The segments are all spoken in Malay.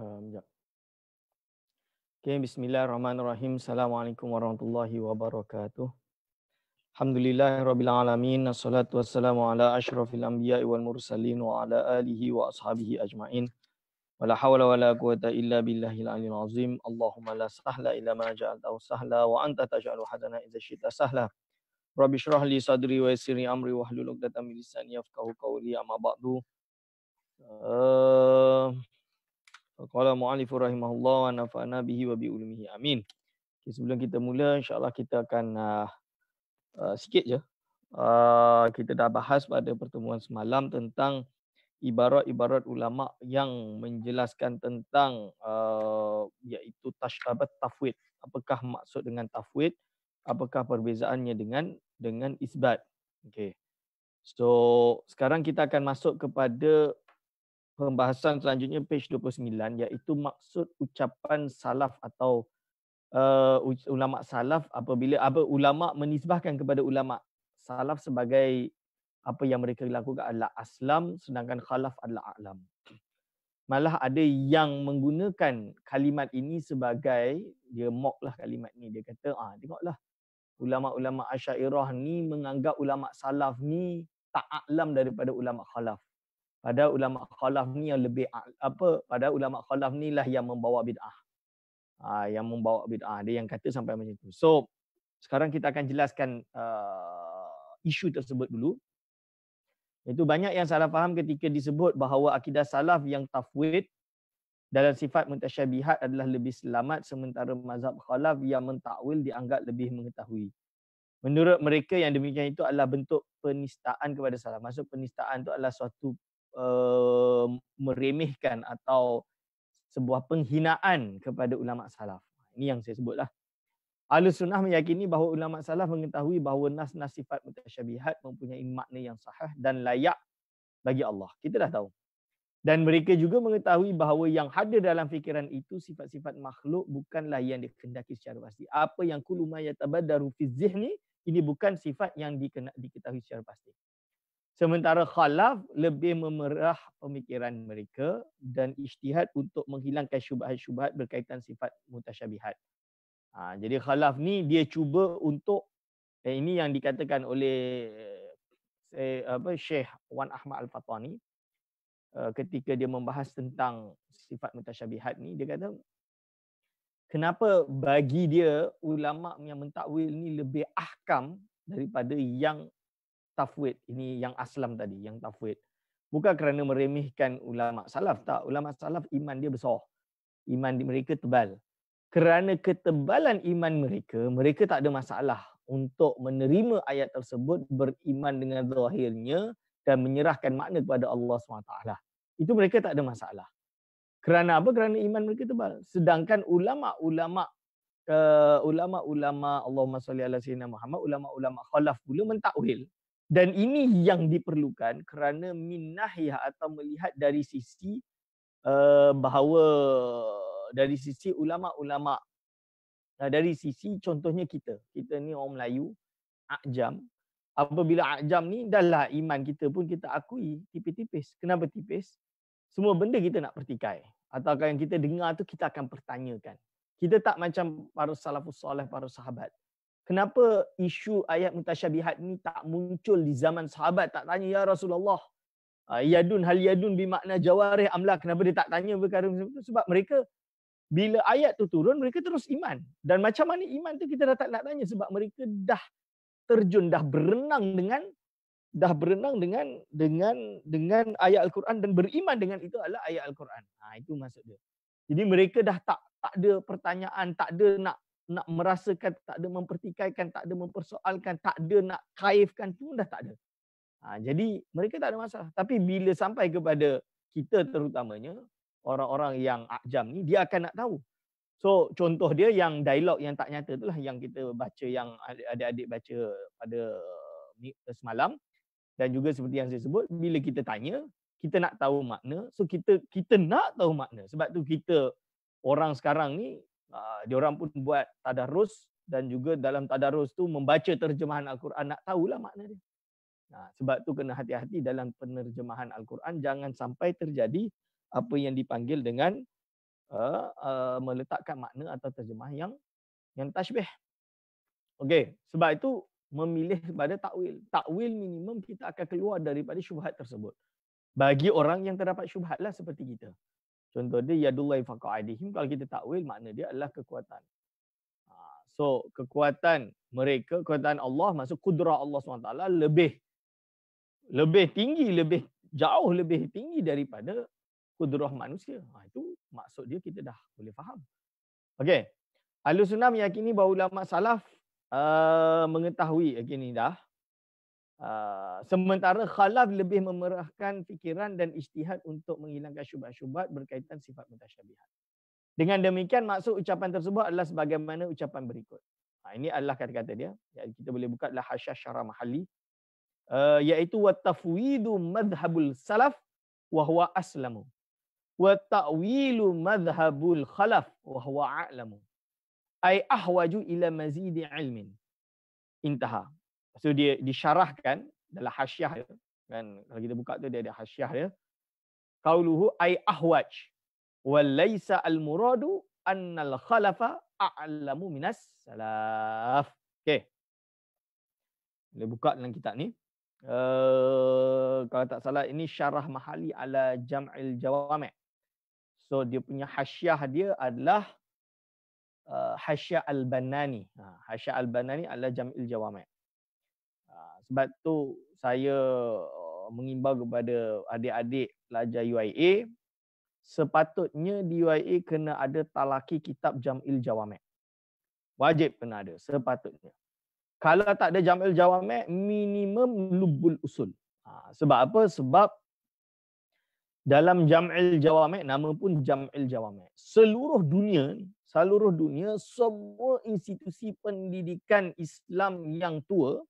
Um, ya. Okay, bismillahirrahmanirrahim. Assalamualaikum warahmatullahi wabarakatuh. Alhamdulillah rabbil alamin. Assalatu wassalamu ala ashrafil anbiya wal mursalin wa ala alihi wa ashabihi ajmain. Wa la hawla wa la quwata illa billahil alim azim. Allahumma la sahla illa ma ja'altahu sahla wa anta taj'alu hadana idha shita sahla. Rabbi syrah li sadri wa yasiri amri wa hlul milisani min yafqahu qawli amma ba'du. Uh, Qala mu'alifu rahimahullah wa nafa'na bihi wa bi'ulmihi. Amin. Okay, sebelum kita mula, insyaAllah kita akan uh, uh, sikit je. Uh, kita dah bahas pada pertemuan semalam tentang ibarat-ibarat ulama yang menjelaskan tentang uh, iaitu tashabat tafwid. Apakah maksud dengan tafwid? Apakah perbezaannya dengan dengan isbat? Okay. So sekarang kita akan masuk kepada pembahasan selanjutnya page 29 iaitu maksud ucapan salaf atau uh, ulama salaf apabila apa ulama menisbahkan kepada ulama salaf sebagai apa yang mereka lakukan adalah aslam sedangkan khalaf adalah alam malah ada yang menggunakan kalimat ini sebagai dia mock lah kalimat ni dia kata ah tengoklah ulama-ulama asyairah ni menganggap ulama salaf ni tak alam daripada ulama khalaf pada ulama khalaf ni yang lebih apa pada ulama khalaf ni lah yang membawa bidah ha, yang membawa bidah dia yang kata sampai macam tu so sekarang kita akan jelaskan uh, isu tersebut dulu itu banyak yang salah faham ketika disebut bahawa akidah salaf yang tafwid dalam sifat mutasyabihat adalah lebih selamat sementara mazhab khalaf yang mentakwil dianggap lebih mengetahui. Menurut mereka yang demikian itu adalah bentuk penistaan kepada salaf. Maksud penistaan itu adalah suatu meremehkan atau sebuah penghinaan kepada ulama salaf. Ini yang saya sebutlah. Ahlus sunnah meyakini bahawa ulama salaf mengetahui bahawa nas nas sifat mutasyabihat mempunyai makna yang sahih dan layak bagi Allah. Kita dah tahu. Dan mereka juga mengetahui bahawa yang ada dalam fikiran itu sifat-sifat makhluk bukanlah yang dikehendaki secara pasti. Apa yang kulumaya tabadaru fi zihni ini bukan sifat yang dikena, diketahui secara pasti. Sementara khalaf lebih memerah pemikiran mereka dan ijtihad untuk menghilangkan syubhat-syubhat berkaitan sifat mutasyabihat. Ha, jadi khalaf ni dia cuba untuk eh, ini yang dikatakan oleh eh, eh apa Syekh Wan Ahmad Al-Fatani eh, ketika dia membahas tentang sifat mutasyabihat ni dia kata kenapa bagi dia ulama yang mentakwil ni lebih ahkam daripada yang tafwid ini yang aslam tadi yang tafwid bukan kerana meremehkan ulama salaf tak ulama salaf iman dia besar iman mereka tebal kerana ketebalan iman mereka mereka tak ada masalah untuk menerima ayat tersebut beriman dengan zahirnya dan menyerahkan makna kepada Allah SWT. Itu mereka tak ada masalah. Kerana apa? Kerana iman mereka tebal. Sedangkan ulama-ulama uh, ulama-ulama Allahumma salli ala sayyidina Muhammad, ulama-ulama khalaf pula mentakwil, dan ini yang diperlukan kerana minnahiyah atau melihat dari sisi uh, bahawa dari sisi ulama-ulama uh, dari sisi contohnya kita kita ni orang Melayu ajam apabila ajam ni dahlah iman kita pun kita akui tipis-tipis kenapa tipis semua benda kita nak pertikai atau yang kita dengar tu kita akan pertanyakan kita tak macam para salafus soleh para sahabat kenapa isu ayat mutasyabihat ni tak muncul di zaman sahabat tak tanya ya Rasulullah ah, yadun hal yadun bermakna makna jawarih amla kenapa dia tak tanya perkara sebab mereka bila ayat tu turun mereka terus iman dan macam mana iman tu kita dah tak nak tanya sebab mereka dah terjun dah berenang dengan dah berenang dengan dengan dengan ayat al-Quran dan beriman dengan itu adalah ayat al-Quran. Ha, itu maksud dia. Jadi mereka dah tak tak ada pertanyaan, tak ada nak nak merasakan tak ada mempertikaikan, tak ada mempersoalkan, tak ada nak kaifkan pun dah tak ada. Ha, jadi mereka tak ada masalah. Tapi bila sampai kepada kita terutamanya, orang-orang yang akjam ni, dia akan nak tahu. So contoh dia yang dialog yang tak nyata itulah yang kita baca, yang adik-adik baca pada semalam. Dan juga seperti yang saya sebut, bila kita tanya, kita nak tahu makna. So kita kita nak tahu makna. Sebab tu kita orang sekarang ni Ah, orang pun buat tadarus dan juga dalam tadarus tu membaca terjemahan Al-Quran nak tahulah makna dia. Nah, sebab tu kena hati-hati dalam penerjemahan Al-Quran jangan sampai terjadi apa yang dipanggil dengan uh, uh, meletakkan makna atau terjemah yang yang tashbih. Okey, sebab itu memilih pada takwil. Takwil minimum kita akan keluar daripada syubhat tersebut. Bagi orang yang terdapat syubhatlah seperti kita. Contoh dia yadullahi faqa'idihim. Kalau kita takwil, makna dia adalah kekuatan. Ha, so, kekuatan mereka, kekuatan Allah, maksud kudrah Allah SWT lebih lebih tinggi, lebih jauh lebih tinggi daripada kudrah manusia. Ha, itu maksud dia kita dah boleh faham. Okey. Ahlu Sunnah meyakini bahawa ulama salaf uh, mengetahui, okay, ini dah, Ah, sementara khalaf lebih memerahkan fikiran dan ijtihad untuk menghilangkan syubhat-syubhat berkaitan sifat mutasyabihat. Dengan demikian maksud ucapan tersebut adalah sebagaimana ucapan berikut. Ha, ini adalah kata-kata dia. Ya, kita boleh buka la hasyah syarah mahali. Uh, iaitu wa tafwidu madhabul salaf wa huwa aslamu. Wa ta'wilu madhabul khalaf wa huwa a'lamu. Ay ahwaju ila mazidi ilmin. Intaha. Lepas tu dia disyarahkan dalam hasyah dia. Kan? Kalau kita buka tu dia ada hasyah dia. Kauluhu ay ahwaj. Walaysa al-muradu annal khalafa a'lamu minas salaf. Okay. kita buka dalam kitab ni. Uh, kalau tak salah ini syarah mahali ala jam'il jawami'. So dia punya hasyah dia adalah uh, hasyah al-banani. Ha, hasyah al-banani adalah jam'il jawami' sebab tu saya eh, mengimbau kepada adik-adik pelajar UIA sepatutnya di UIA kena ada talaki kitab Jamil Jawami' wajib kena ada sepatutnya kalau tak ada Jamil Jawami' minimum lubul usul ha, sebab apa sebab dalam Jamil Jawami' nama pun Jamil Jawami' seluruh dunia seluruh dunia semua institusi pendidikan Islam yang tua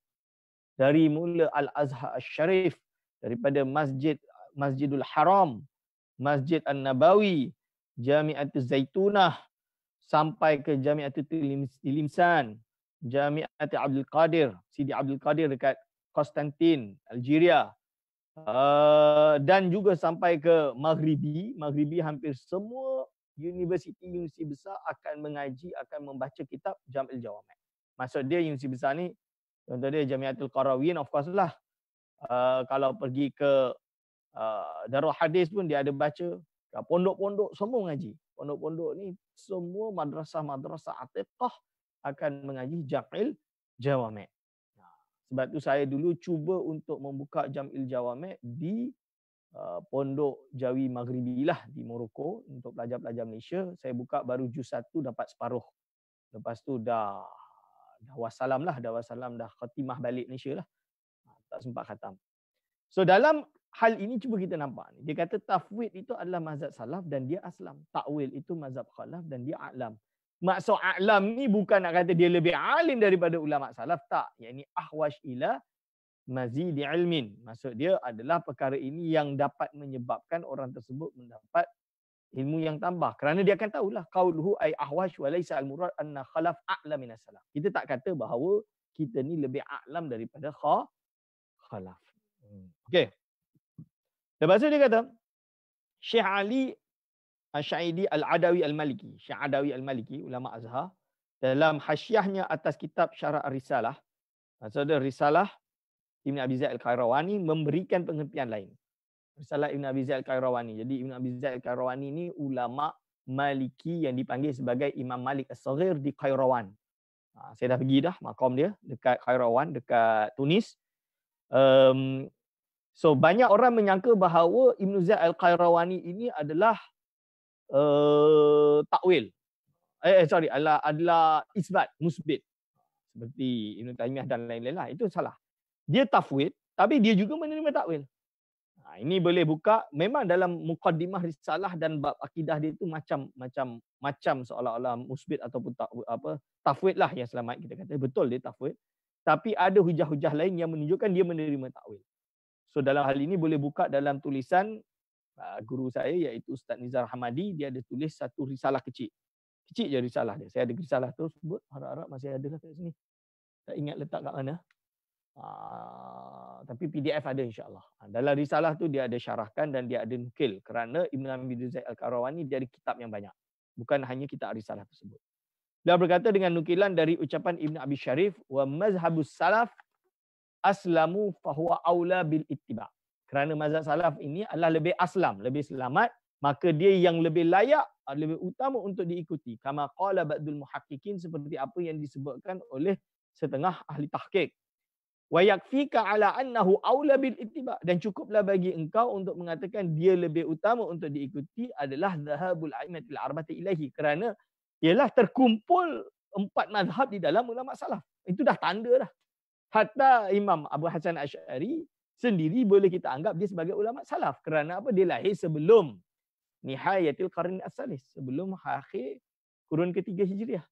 dari mula Al-Azhar Al-Sharif, daripada Masjid Masjidul Haram, Masjid An-Nabawi, Jami'at Zaitunah, sampai ke Jami'at Tilimsan, Jami'at Abdul Qadir, Sidi Abdul Qadir dekat Konstantin, Algeria. Uh, dan juga sampai ke Maghribi. Maghribi hampir semua universiti-universiti besar akan mengaji, akan membaca kitab Jam'il Jawami. Maksud dia universiti besar ni Contoh dia Jamiatul Qarawiyin of course lah. Uh, kalau pergi ke uh, Darul Hadis pun dia ada baca. Pondok-pondok semua mengaji. Pondok-pondok ni semua madrasah-madrasah atiqah akan mengaji Jamil Jawami. Ha, sebab tu saya dulu cuba untuk membuka Jamil Jawami di uh, Pondok Jawi Maghribi lah di Morocco untuk pelajar-pelajar Malaysia. Saya buka baru juz satu dapat separuh. Lepas tu dah dah wassalam lah, dah wassalam, dah khatimah balik Malaysia lah. Ha, tak sempat khatam. So dalam hal ini cuba kita nampak. Dia kata tafwid itu adalah mazhab salaf dan dia aslam. Ta'wil itu mazhab khalaf dan dia a'lam. Maksud a'lam ni bukan nak kata dia lebih alim daripada ulama salaf. Tak. Yang ini ahwash ila mazidi ilmin. Maksud dia adalah perkara ini yang dapat menyebabkan orang tersebut mendapat ilmu yang tambah kerana dia akan tahulah qauluhu ai ahwash wa laysa al murad anna khalaf a'la min salam kita tak kata bahawa kita ni lebih a'lam daripada kha khalaf hmm, okey lepas tu dia kata Syekh Ali Asy'idi Al-Adawi Al-Maliki Syekh Adawi Al-Maliki ulama Azhar dalam hasyiahnya atas kitab Syarah Risalah maksudnya Risalah Ibn Abi Zaid Al-Kairawani memberikan pengertian lain Risalah Ibn Abi Zaid Al-Kairawani. Jadi Ibn Abi Zaid Al-Kairawani ni ulama Maliki yang dipanggil sebagai Imam Malik As-Saghir di Kairawan. Ha, saya dah pergi dah makam dia dekat Kairawan, dekat Tunis. Um, so banyak orang menyangka bahawa Ibn Zaid Al-Kairawani ini adalah uh, takwil. Eh, eh, sorry, adalah, adalah isbat, musbit. Seperti Ibn Taymiyah dan lain-lain lah. Itu salah. Dia tafwid, tapi dia juga menerima takwil. Ha, ini boleh buka. Memang dalam mukaddimah risalah dan bab akidah dia itu macam macam macam seolah-olah musbit ataupun ta, apa tafwid lah yang selamat kita kata. Betul dia tafwid. Tapi ada hujah-hujah lain yang menunjukkan dia menerima takwil. So dalam hal ini boleh buka dalam tulisan uh, guru saya iaitu Ustaz Nizar Hamadi. Dia ada tulis satu risalah kecil. Kecil je risalah dia. Saya ada risalah tu sebut. Harap-harap masih ada lah kat sini. Tak ingat letak kat mana. Ah, tapi PDF ada insyaAllah. Ah, dalam risalah tu dia ada syarahkan dan dia ada nukil. Kerana Ibn Abi Zaid Al-Karawani dia ada kitab yang banyak. Bukan hanya kitab risalah tersebut. Dia berkata dengan nukilan dari ucapan Ibn Abi Sharif, wa mazhabus salaf aslamu fahuwa aula bil ittiba. Kerana mazhab salaf ini adalah lebih aslam, lebih selamat, maka dia yang lebih layak, ah, lebih utama untuk diikuti. Kama qala ba'dul muhaqqiqin seperti apa yang disebutkan oleh setengah ahli tahqiq wa yakfika ala annahu aula bil ittiba dan cukuplah bagi engkau untuk mengatakan dia lebih utama untuk diikuti adalah zahabul aimatil arbati ilahi kerana ialah terkumpul empat mazhab di dalam ulama salaf itu dah tanda dah hatta imam abu hasan asy'ari sendiri boleh kita anggap dia sebagai ulama salaf kerana apa dia lahir sebelum nihayatil qarn as-salis sebelum akhir kurun ketiga hijriah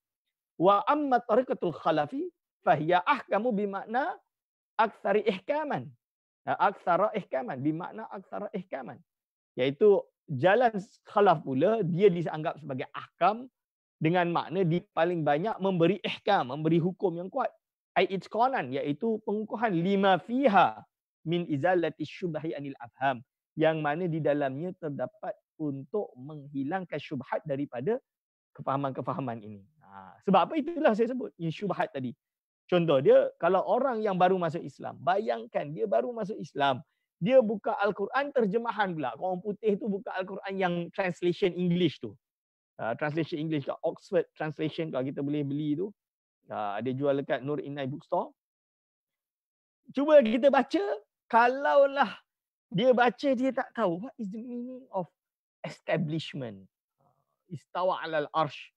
wa amma tariqatul khalafi fahiya ahkamu bi makna aksari ihkaman. Ha, aksara ihkaman. Bimakna aksara ihkaman. Iaitu jalan khalaf pula dia dianggap sebagai ahkam dengan makna di paling banyak memberi ihkam, memberi hukum yang kuat. ayat konan iaitu pengukuhan lima fiha min izalati syubhi anil afham yang mana di dalamnya terdapat untuk menghilangkan syubhat daripada kefahaman-kefahaman ini. Ha, sebab apa itulah saya sebut yang syubhat tadi. Contoh dia, kalau orang yang baru masuk Islam, bayangkan dia baru masuk Islam, dia buka Al-Quran terjemahan pula. Orang putih tu buka Al-Quran yang translation English tu. Uh, translation English kat Oxford translation kalau kita boleh beli tu. ada ha, uh, jual dekat Nur Inai Bookstore. Cuba kita baca, kalaulah dia baca dia tak tahu what is the meaning of establishment istawa alal arsh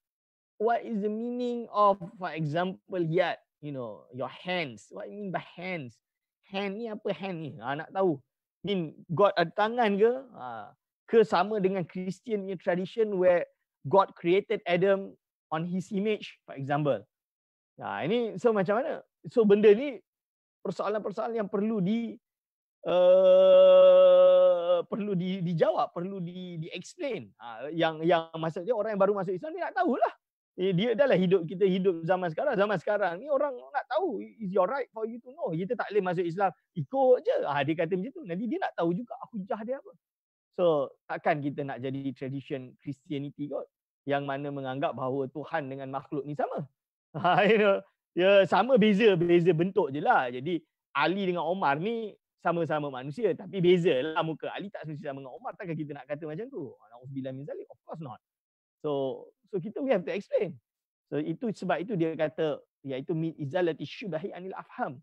what is the meaning of for example yat you know, your hands. What you mean by hands? Hand ni apa hand ni? Ha, nak tahu. Mean God ada tangan ke? Ha, ke sama dengan Christian ni tradition where God created Adam on his image, for example. Ha, ini so macam mana? So benda ni persoalan-persoalan yang perlu di uh, perlu di, dijawab, perlu di, di explain. Ha, yang yang maksudnya orang yang baru masuk Islam ni nak tahulah. Eh, dia dah lah hidup kita hidup zaman sekarang. Zaman sekarang ni orang nak tahu is your right for you to know. Kita tak boleh masuk Islam. Ikut je. Ah, dia kata macam tu. Nanti dia nak tahu juga hujah dia apa. So takkan kita nak jadi tradition Christianity kot. Yang mana menganggap bahawa Tuhan dengan makhluk ni sama. Ah, ya, sama beza. Beza bentuk je lah. Jadi Ali dengan Omar ni sama-sama manusia. Tapi beza lah muka. Ali tak sama dengan Omar. Takkan kita nak kata macam tu. Of course not. So So kita we have to explain. So itu sebab itu dia kata iaitu min izalati syubahi anil afham.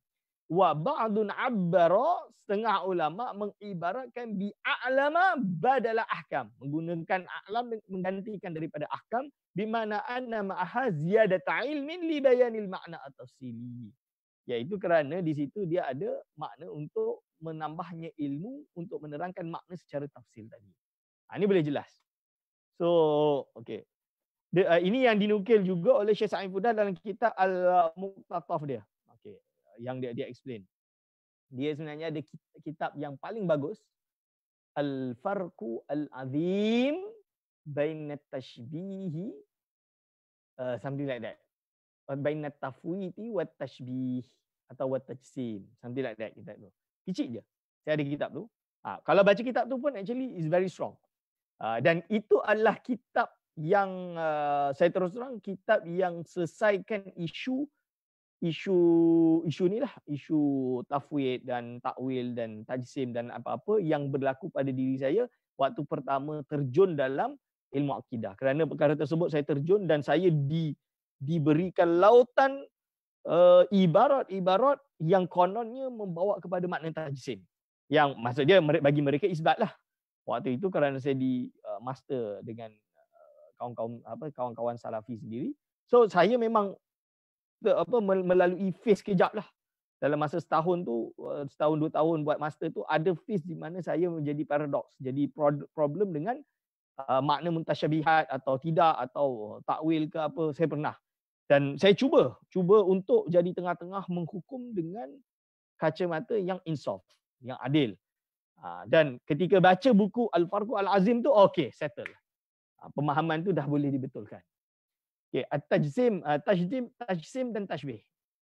Wa ba'dun abbara setengah ulama mengibaratkan bi a'lama badala ahkam. Menggunakan a'lam menggantikan daripada ahkam bi mana anna ma'aha ziyadata ilmin li bayanil makna atau sili. Iaitu kerana di situ dia ada makna untuk menambahnya ilmu untuk menerangkan makna secara tafsir tadi. Ha, ini boleh jelas. So, okay dia, uh, ini yang dinukil juga oleh Syekh Sa'im Fudan dalam kitab Al-Muqtataf dia. Okay. Yang dia dia explain. Dia sebenarnya ada kitab yang paling bagus. Al-Farku Al-Azim Bainat Tashbihi uh, Something like that. Uh, Bainat Tafwiti wa Tashbih atau wa Tajsim. Something like that kitab tu. Kecil je. Saya ada kitab tu. Ha, kalau baca kitab tu pun actually is very strong. Uh, dan itu adalah kitab yang uh, saya terus terang kitab yang selesaikan isu isu isu ni lah isu tafwid dan takwil dan tajsim dan apa-apa yang berlaku pada diri saya waktu pertama terjun dalam ilmu akidah kerana perkara tersebut saya terjun dan saya di diberikan lautan uh, ibarat-ibarat yang kononnya membawa kepada makna tajsim yang maksud dia bagi mereka isbat lah waktu itu kerana saya di uh, master dengan kawan-kawan apa kawan-kawan salafi sendiri. So saya memang the, apa melalui phase kejap lah. Dalam masa setahun tu, eh, setahun dua tahun buat master tu, ada phase di mana saya menjadi paradoks. Jadi problem dengan uh, makna mutasyabihat atau tidak atau takwil ke apa, saya pernah. Dan saya cuba, cuba untuk jadi tengah-tengah menghukum dengan kacamata yang insaf, yang adil. Ah, dan ketika baca buku Al-Farku Al-Azim tu, okey settle. Ah, pemahaman tu dah boleh dibetulkan. Okey, at-tajzim, ah, tajzim, tajzim dan tashbih.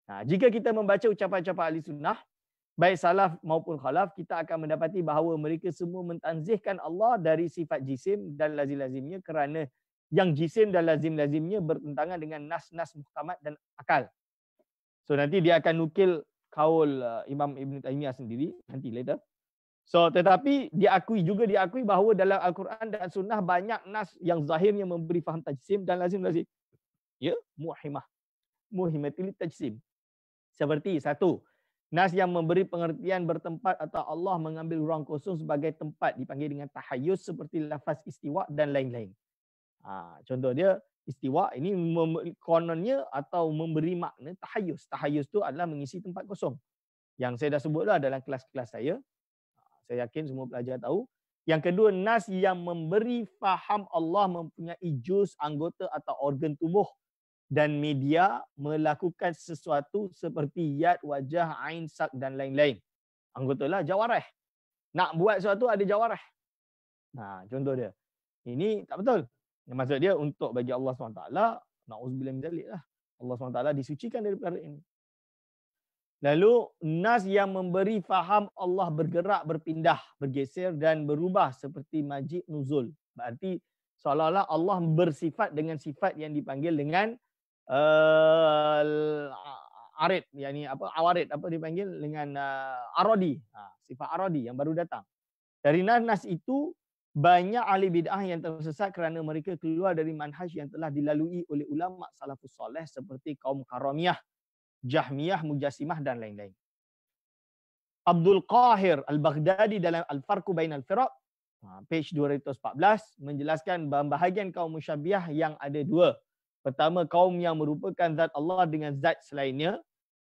Ah, jika kita membaca ucapan-ucapan ahli sunnah baik salaf maupun khalaf kita akan mendapati bahawa mereka semua mentanzihkan Allah dari sifat jisim dan lazim-lazimnya kerana yang jisim dan lazim-lazimnya bertentangan dengan nas-nas muhkamat dan akal. So nanti dia akan nukil kaul Imam Ibn Taymiyah sendiri nanti later. So tetapi diakui juga diakui bahawa dalam Al-Quran dan Sunnah banyak nas yang zahirnya memberi faham tajsim dan lazim lazim. Ya, muhimah. Muhimah itu tajsim. Seperti satu, nas yang memberi pengertian bertempat atau Allah mengambil ruang kosong sebagai tempat dipanggil dengan tahayyus seperti lafaz istiwa dan lain-lain. Ha, contoh dia, istiwa ini mem- kononnya atau memberi makna tahayyus. Tahayyus tu adalah mengisi tempat kosong. Yang saya dah sebutlah dalam kelas-kelas saya saya yakin semua pelajar tahu. Yang kedua, nas yang memberi faham Allah mempunyai juz anggota atau organ tubuh dan media melakukan sesuatu seperti yad, wajah, ain, sak dan lain-lain. Anggota lah jawarah. Nak buat sesuatu ada jawarah. Nah, ha, contoh dia. Ini tak betul. Yang Maksud dia untuk bagi Allah SWT, na'uzubillah min lah. Allah SWT disucikan daripada ini. Lalu nas yang memberi faham Allah bergerak, berpindah, bergeser dan berubah seperti majid nuzul. Berarti seolah-olah Allah bersifat dengan sifat yang dipanggil dengan uh, arid, yakni apa awarid apa dipanggil dengan uh, eh, aradi. Ha, sifat arodi yang baru datang. Dari nas-nas itu banyak ahli bid'ah yang tersesat kerana mereka keluar dari manhaj yang telah dilalui oleh ulama salafus soleh seperti kaum karamiyah Jahmiyah, Mujassimah dan lain-lain. Abdul Qahir Al-Baghdadi dalam Al-Farku Bain Al-Firaq, ha, page 214, menjelaskan bahagian kaum musyabiah yang ada dua. Pertama, kaum yang merupakan zat Allah dengan zat selainnya.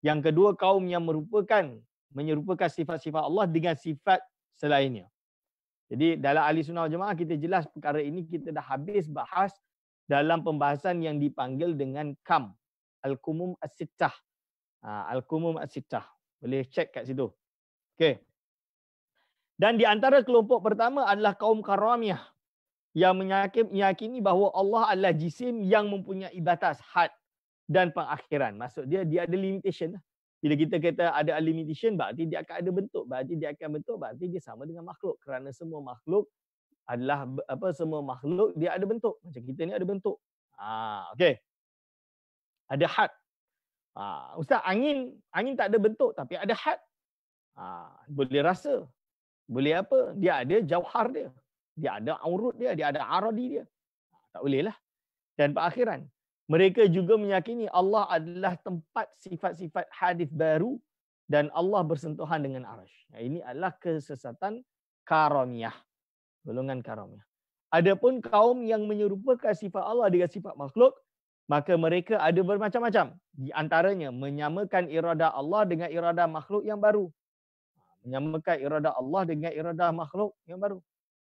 Yang kedua, kaum yang merupakan menyerupakan sifat-sifat Allah dengan sifat selainnya. Jadi dalam Ahli Sunnah Jemaah kita jelas perkara ini kita dah habis bahas dalam pembahasan yang dipanggil dengan kam. Al-kumum as-sittah. Ah, Al-Qumum as Boleh cek kat situ. Okey. Dan di antara kelompok pertama adalah kaum karamiah yang meyakini bahawa Allah adalah jisim yang mempunyai batas had dan pengakhiran. Maksud dia dia ada limitation. Lah. Bila kita kata ada limitation, berarti dia akan ada bentuk. Berarti dia akan bentuk, berarti dia sama dengan makhluk. Kerana semua makhluk adalah apa semua makhluk dia ada bentuk. Macam kita ni ada bentuk. Ah, okey. Ada had. Ha, ustaz angin angin tak ada bentuk tapi ada had. Ha, boleh rasa. Boleh apa? Dia ada jauhar dia. Dia ada aurud dia, dia ada aradi dia. Ha, tak boleh lah. Dan pada akhiran, mereka juga meyakini Allah adalah tempat sifat-sifat hadis baru dan Allah bersentuhan dengan arasy. Ha, ini adalah kesesatan karamiyah. Golongan karamiyah. Adapun kaum yang menyerupakan sifat Allah dengan sifat makhluk, maka mereka ada bermacam-macam di antaranya menyamakan irada Allah dengan irada makhluk yang baru ha, menyamakan irada Allah dengan irada makhluk yang baru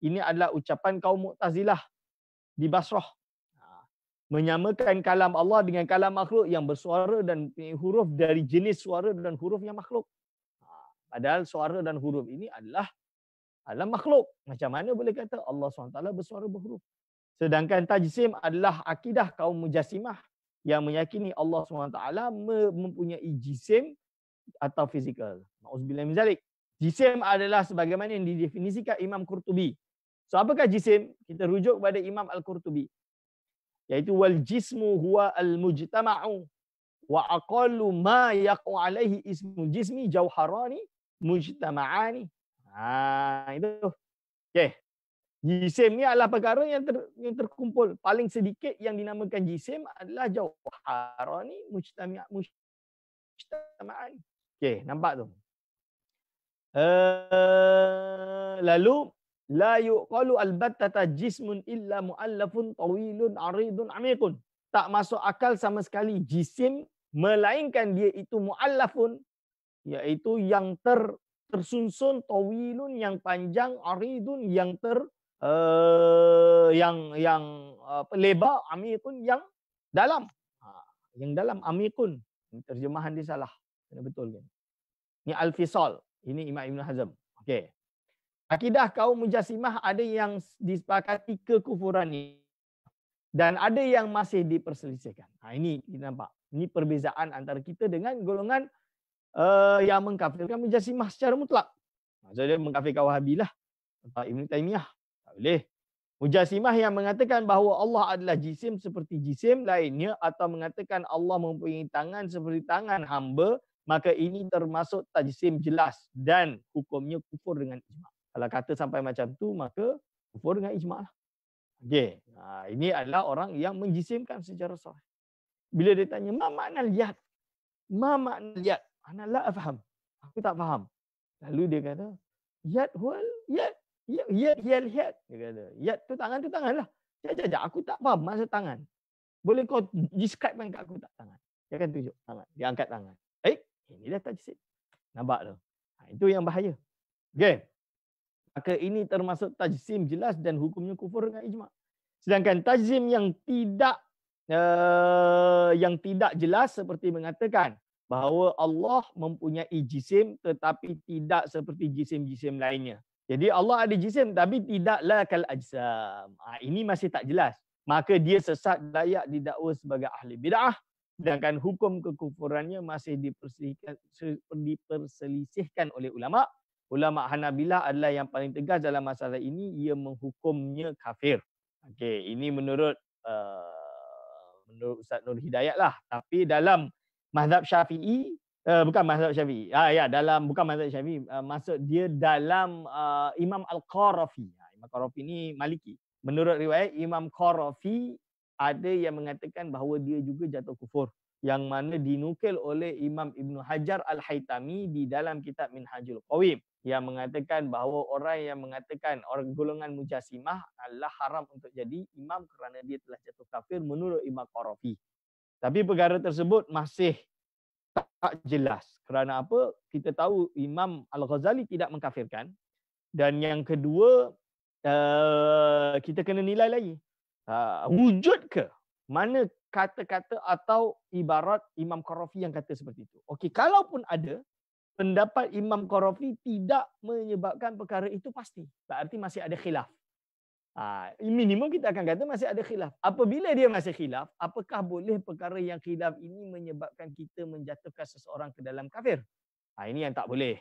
ini adalah ucapan kaum mu'tazilah di Basrah ha, menyamakan kalam Allah dengan kalam makhluk yang bersuara dan huruf dari jenis suara dan huruf yang makhluk ha, padahal suara dan huruf ini adalah alam makhluk macam mana boleh kata Allah SWT bersuara berhuruf Sedangkan tajsim adalah akidah kaum mujassimah yang meyakini Allah SWT mempunyai jisim atau fizikal. Ma'uzubillah min zalik. Jisim adalah sebagaimana yang didefinisikan Imam Qurtubi. So apakah jisim? Kita rujuk kepada Imam Al-Qurtubi. Yaitu wal jismu huwa al mujtama'u wa aqallu ma yaqu alaihi ismu jismi jawharani mujtama'ani. Ha itu. Okey. Jisim ni adalah perkara yang ter, yang terkumpul. Paling sedikit yang dinamakan jisim adalah jawahara ni mujtama'an. Mujtama Okey, nampak tu. Uh, lalu la yuqalu albatta jismun illa muallafun tawilun aridun amiqun. Tak masuk akal sama sekali jisim melainkan dia itu muallafun iaitu yang ter tersusun tawilun yang panjang aridun yang ter uh, yang yang uh, lebar amikun yang dalam ha, yang dalam amikun terjemahan dia salah kena betul kan ni al-fisal ini imam ibnu hazm okey akidah kaum mujassimah ada yang disepakati kekufuran ini dan ada yang masih diperselisihkan ha ini kita nampak ini perbezaan antara kita dengan golongan uh, yang mengkafirkan mujassimah secara mutlak. Ha, jadi mengkafirkan Wahabi lah. Ibn Taymiyah boleh. mujasimah yang mengatakan bahawa Allah adalah jisim seperti jisim lainnya atau mengatakan Allah mempunyai tangan seperti tangan hamba, maka ini termasuk tajsim jelas dan hukumnya kufur dengan ijma. Kalau kata sampai macam tu, maka kufur dengan ijma. Lah. okay Ha, ini adalah orang yang menjisimkan secara sahih. Bila dia tanya, ma makna liat? Ma makna liat? Ana la faham. Aku tak faham. Lalu dia kata, yad huwal yad. Ya, hiyal lihat, Dia kata. Yat tu tangan tu tangan lah. Sekejap, sekejap. Aku tak faham maksud tangan. Boleh kau describe kan aku tak tangan. Dia akan tunjuk tangan. Dia angkat tangan. Eh, eh ini dah tajsid. Nampak tu. Ha, itu yang bahaya. Okay. Maka ini termasuk tajsim jelas dan hukumnya kufur dengan ijma. Sedangkan tajsim yang tidak uh, yang tidak jelas seperti mengatakan bahawa Allah mempunyai jisim tetapi tidak seperti jisim-jisim lainnya. Jadi Allah ada jisim tapi tidaklah kal ajsam. Ha, ini masih tak jelas. Maka dia sesat layak didakwa sebagai ahli bid'ah sedangkan hukum kekufurannya masih diperselisihkan oleh ulama. Ulama Hanabilah adalah yang paling tegas dalam masalah ini ia menghukumnya kafir. Okey, ini menurut uh, menurut Ustaz Nur Hidayat lah. Tapi dalam mazhab Syafi'i Uh, bukan mazhab Syafi'i. Ah, ya, dalam bukan mazhab Syafi'i. Uh, maksud dia dalam uh, Imam Al-Qarafi. Ha, Imam Al-Qarafi ni Maliki. Menurut riwayat Imam Qarafi ada yang mengatakan bahawa dia juga jatuh kufur yang mana dinukil oleh Imam Ibn Hajar Al-Haytami di dalam kitab Minhajul Qawim yang mengatakan bahawa orang yang mengatakan orang golongan Mujassimah adalah haram untuk jadi imam kerana dia telah jatuh kafir menurut Imam Qarafi. Tapi perkara tersebut masih tak jelas. Kerana apa? Kita tahu Imam Al-Ghazali tidak mengkafirkan. Dan yang kedua, uh, kita kena nilai lagi. Uh, wujud ke? Mana kata-kata atau ibarat Imam Qarafi yang kata seperti itu? Okey, kalaupun ada, pendapat Imam Qarafi tidak menyebabkan perkara itu pasti. Berarti masih ada khilaf. Ah, minimum kita akan kata masih ada khilaf. Apabila dia masih khilaf, apakah boleh perkara yang khilaf ini menyebabkan kita menjatuhkan seseorang ke dalam kafir? Ha, ini yang tak boleh.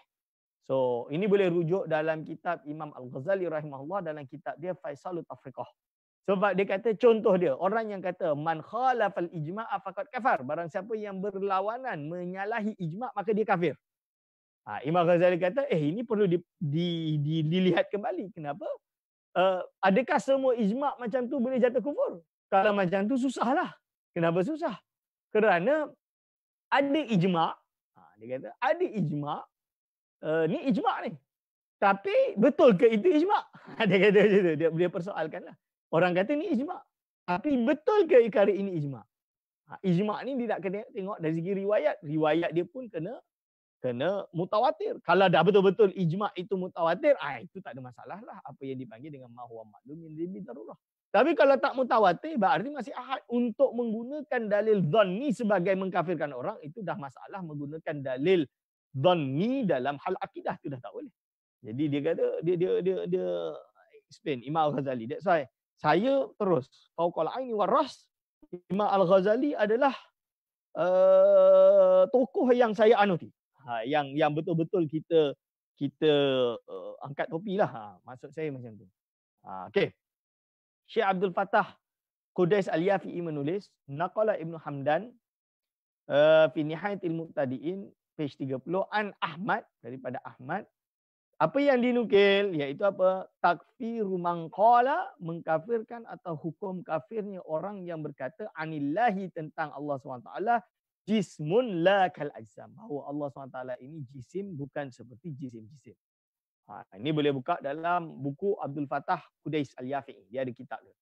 So, ini boleh rujuk dalam kitab Imam Al-Ghazali rahimahullah dalam kitab dia Faisalut Afriqah. Sebab dia kata contoh dia, orang yang kata man khalafal ijma' faqad kafar. Barang siapa yang berlawanan menyalahi ijma' maka dia kafir. Ha, Imam Ghazali kata, eh ini perlu di, di, di, dilihat kembali. Kenapa? uh, adakah semua ijma' macam tu boleh jatuh kufur? Kalau macam tu susahlah. Kenapa susah? Kerana ada ijma' ha, dia kata ada ijma' uh, ni ijma' ni. Tapi betul ke itu ijma'? Ha, dia kata macam tu. Dia, dia persoalkanlah. Orang kata ni ijma'. Tapi betul ke ikari ini ijma'? Ha, ijma' ni dia tak kena tengok dari segi riwayat. Riwayat dia pun kena kena mutawatir. Kalau dah betul-betul ijma' itu mutawatir, ah itu tak ada masalah lah. Apa yang dipanggil dengan mahuwa maklum min ribi darurah. Tapi kalau tak mutawatir, berarti masih ahad untuk menggunakan dalil dhani sebagai mengkafirkan orang, itu dah masalah menggunakan dalil dhani dalam hal akidah. Itu dah tak boleh. Jadi dia kata, dia dia dia, dia explain Imam Al-Ghazali. That's why saya terus, Fawqal Aini Warras, Imam Al-Ghazali adalah uh, tokoh yang saya anuti ha, yang yang betul-betul kita kita uh, angkat topi lah. Ha, maksud saya macam tu. Ha, okay. Syekh Abdul Fatah Qudais Al-Yafi'i menulis Naqala Ibn Hamdan eh, fi uh, nihayat ilmu tadi'in page 30 An Ahmad daripada Ahmad apa yang dinukil iaitu apa takfiru manqala mengkafirkan atau hukum kafirnya orang yang berkata anillahi tentang Allah SWT jismun la kal ajsam bahawa Allah SWT ini jisim bukan seperti jisim-jisim. Ha, ini boleh buka dalam buku Abdul Fatah Kudais Al-Yafi. Dia ada kitab dia.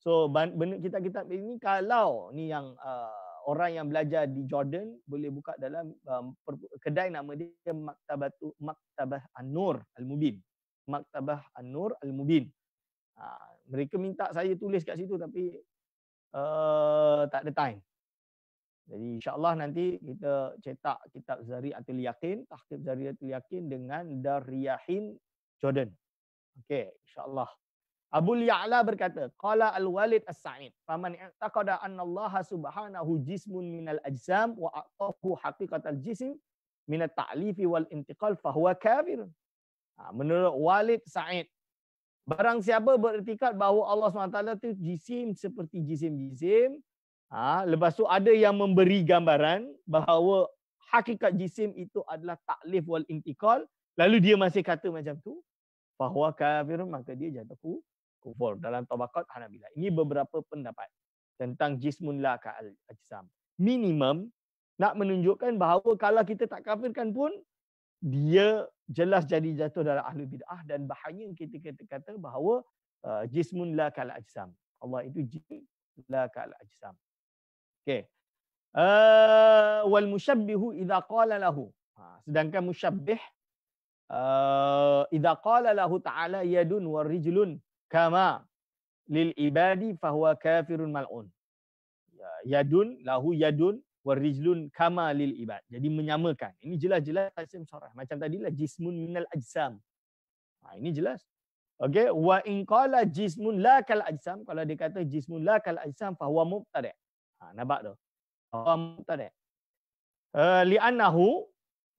So benda kita kitab ini kalau ni yang uh, orang yang belajar di Jordan boleh buka dalam um, kedai nama dia Maktabatu Maktabah An-Nur Al-Mubin. Maktabah An-Nur Al-Mubin. Ha, mereka minta saya tulis kat situ tapi uh, tak ada time. Jadi insyaAllah nanti kita cetak kitab Zari Atul Yakin, Tahkib Zari Atul Yakin dengan Daryahin Jordan. Okey, insyaAllah. Abu Ya'la berkata, Qala al-walid as-sa'id, Faman i'taqada anna Allah subhanahu jismun minal ajzam wa a'tahu haqiqat al-jism minal ta'lifi wal-intiqal fahuwa kafir. Ha, menurut Walid Sa'id, Barang siapa beritikad bahawa Allah SWT itu jisim seperti jisim-jisim, Ha, lepas tu ada yang memberi gambaran bahawa hakikat jisim itu adalah taklif wal intikal. Lalu dia masih kata macam tu. Bahawa kafir maka dia jatuh ku, kufur dalam tabakat Hanabila. Ini beberapa pendapat tentang jismun la ka'al ajsam. Minimum nak menunjukkan bahawa kalau kita tak kafirkan pun dia jelas jadi jatuh dalam ahli bid'ah dan bahaya kita kata, -kata bahawa uh, jismun la ka'al ajsam. Allah itu jin la ka'al ajsam. Okey. Uh, wal musyabbihu idza qala lahu. Ha, sedangkan musyabbih uh, eh, idza qala lahu ta'ala yadun wa rijlun kama lil ibadi fahuwa kafirun mal'un. Ya, yadun lahu yadun wa rijlun kama lil ibad. Jadi menyamakan. Ini jelas-jelas tasim sarah. Macam tadilah jismun minal ajsam. Ha, ini jelas. Okey, wa in qala jismun la kal ajsam, kalau dia kata jismun la kal ajsam fahuwa mubtadi'. Ha, nampak tu? Faham tak ada? Uh, li'annahu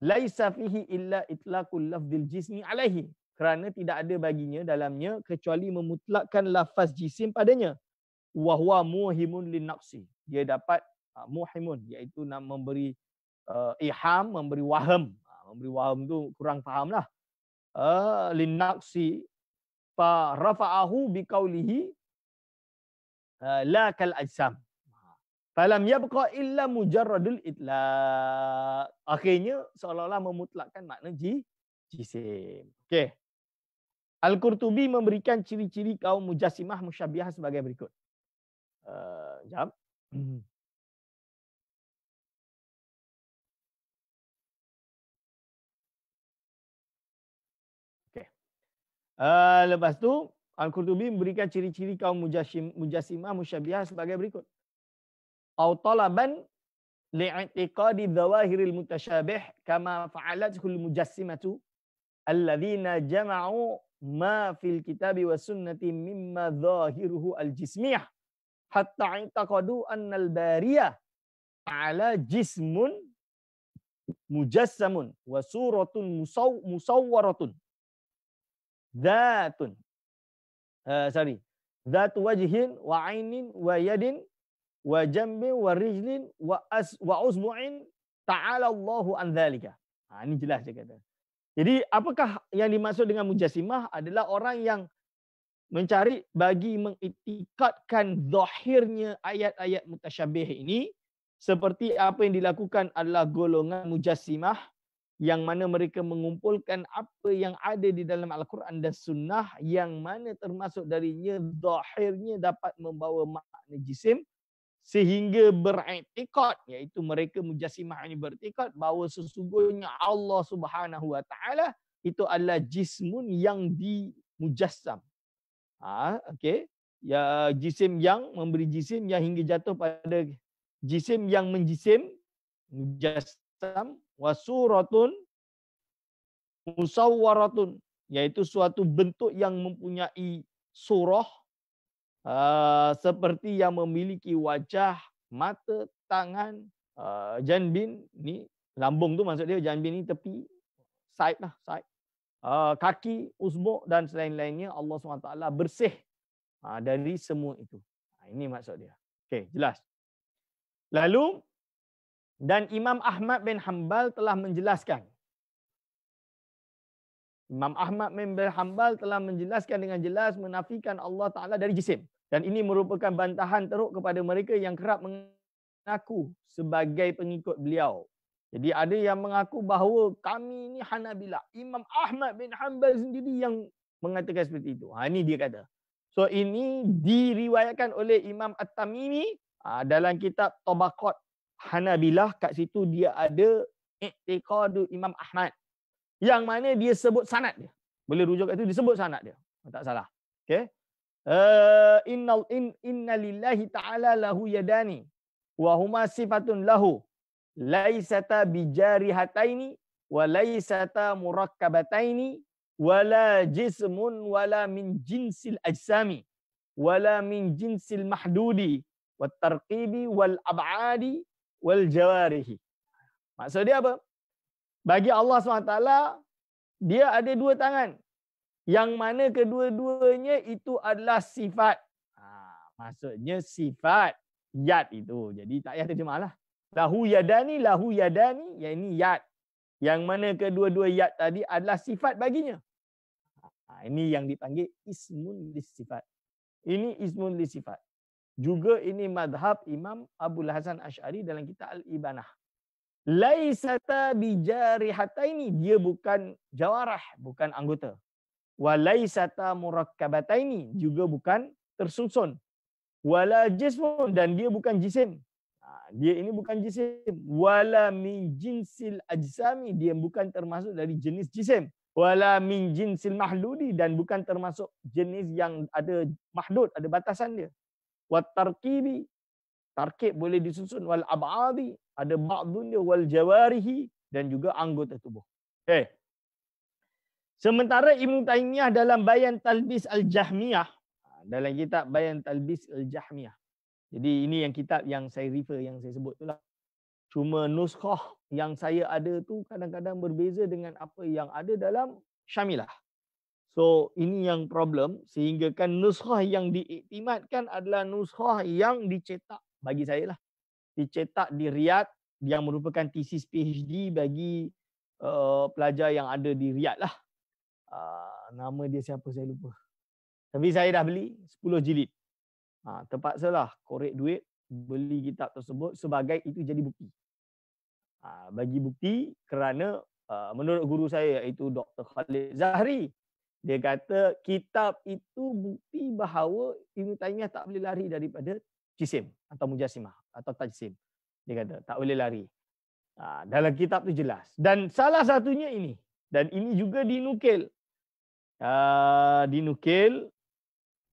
laisa fihi illa itlaqul lafzil jismi alaihi kerana tidak ada baginya dalamnya kecuali memutlakkan lafaz jisim padanya wa huwa muhimun linnaqsi dia dapat uh, muhimun iaitu nak memberi uh, iham memberi waham uh, memberi waham tu kurang fahamlah uh, eh, linnaqsi fa rafa'ahu biqaulihi uh, eh, la kal ajsam Falam yabqa illa mujarradul Itla. Akhirnya seolah-olah memutlakkan makna ji jisim. Okey. Al-Qurtubi memberikan ciri-ciri kaum mujassimah musyabihah sebagai berikut. Uh, jam. Okey. Uh, lepas tu Al-Qurtubi memberikan ciri-ciri kaum mujassimah musyabihah sebagai berikut. أو طلبا لاعتقاد الظواهر المتشابه كما فعلته المجسمة الذين جمعوا ما في الكتاب والسنة مما ظاهره الجسمية حتى اعتقدوا أن البارية على جسم مجسم وصورة مصورة ذات آه سوري ذات وجه وعين ويد wa jambin wa rijlin wa as wa usbu'in ta'ala Allahu an dhalika. Ha, ini jelas dia kata. Jadi apakah yang dimaksud dengan mujassimah adalah orang yang mencari bagi mengiktikadkan zahirnya ayat-ayat mutasyabih ini seperti apa yang dilakukan adalah golongan mujassimah yang mana mereka mengumpulkan apa yang ada di dalam Al-Quran dan Sunnah yang mana termasuk darinya zahirnya dapat membawa makna jisim sehingga beriktikad iaitu mereka mujassimah ini beriktikad bahawa sesungguhnya Allah Subhanahu wa taala itu adalah jismun yang dimujassam. Ha, okey. Ya jisim yang memberi jisim yang hingga jatuh pada jisim yang menjisim mujassam wasuratun musawwaratun iaitu suatu bentuk yang mempunyai surah uh, seperti yang memiliki wajah, mata, tangan, uh, ah, janbin ni lambung tu maksud dia janbin ni tepi side lah side uh, ah, kaki usbu dan selain-lainnya Allah SWT bersih uh, dari semua itu uh, ini maksud dia okey jelas lalu dan Imam Ahmad bin Hanbal telah menjelaskan Imam Ahmad bin Hanbal telah menjelaskan dengan jelas menafikan Allah Ta'ala dari jisim. Dan ini merupakan bantahan teruk kepada mereka yang kerap mengaku sebagai pengikut beliau. Jadi ada yang mengaku bahawa kami ini Hanabila. Imam Ahmad bin Hanbal sendiri yang mengatakan seperti itu. Ha, ini dia kata. So ini diriwayatkan oleh Imam At-Tamimi ha, dalam kitab Tobakot Hanabila. Kat situ dia ada Iktiqadu Imam Ahmad yang mana dia sebut sanad dia. Boleh rujuk kat situ disebut sanad dia. Tak salah. Okey. Eh, inna in inna lillahi ta'ala lahu yadani wa huma sifatun lahu laisata bijarihataini wa laisata murakkabataini wala jismun wala min jinsil ajsami wala min jinsil mahdudi wat tarqibi wal ab'adi wal jawarihi maksud dia apa bagi Allah SWT, dia ada dua tangan. Yang mana kedua-duanya itu adalah sifat. Ha, maksudnya sifat yad itu. Jadi tak payah terjemah lah. Lahu yadani, lahu yadani, yang ini yad. Yang mana kedua-dua yad tadi adalah sifat baginya. Ha, ini yang dipanggil ismun sifat. Ini ismun sifat. Juga ini madhab Imam Abu Hasan Ash'ari dalam kitab Al-Ibanah laisata bijarihataini dia bukan jawarah bukan anggota wa laisata murakkabataini juga bukan tersusun wala jismun dan dia bukan jisim ha, dia ini bukan jisim wala min jinsil ajsami dia bukan termasuk dari jenis jisim wala min jinsil mahludi dan bukan termasuk jenis yang ada mahdud ada batasan dia Wat tarkibi tarkib boleh disusun wal abadi ada ba'dunya wal jawarihi dan juga anggota tubuh. Okey. Sementara Ibn Taymiyah dalam Bayan Talbis Al-Jahmiyah ha, dalam kitab Bayan Talbis Al-Jahmiyah. Jadi ini yang kitab yang saya refer yang saya sebut itulah. Cuma nuskah yang saya ada tu kadang-kadang berbeza dengan apa yang ada dalam Syamilah. So ini yang problem sehingga kan nuskah yang diiktimatkan adalah nuskah yang dicetak bagi saya lah dicetak di Riyadh yang merupakan thesis PhD bagi uh, pelajar yang ada di Riyadh lah. Uh, nama dia siapa saya lupa. Tapi saya dah beli 10 jilid. Ha, uh, terpaksa lah korek duit beli kitab tersebut sebagai itu jadi bukti. Uh, bagi bukti kerana uh, menurut guru saya iaitu Dr. Khalid Zahri dia kata kitab itu bukti bahawa Ibn Taymiyah tak boleh lari daripada jisim atau Mujasimah atau tajsim. Dia kata tak boleh lari. Ha, dalam kitab tu jelas. Dan salah satunya ini. Dan ini juga dinukil. Uh, dinukil.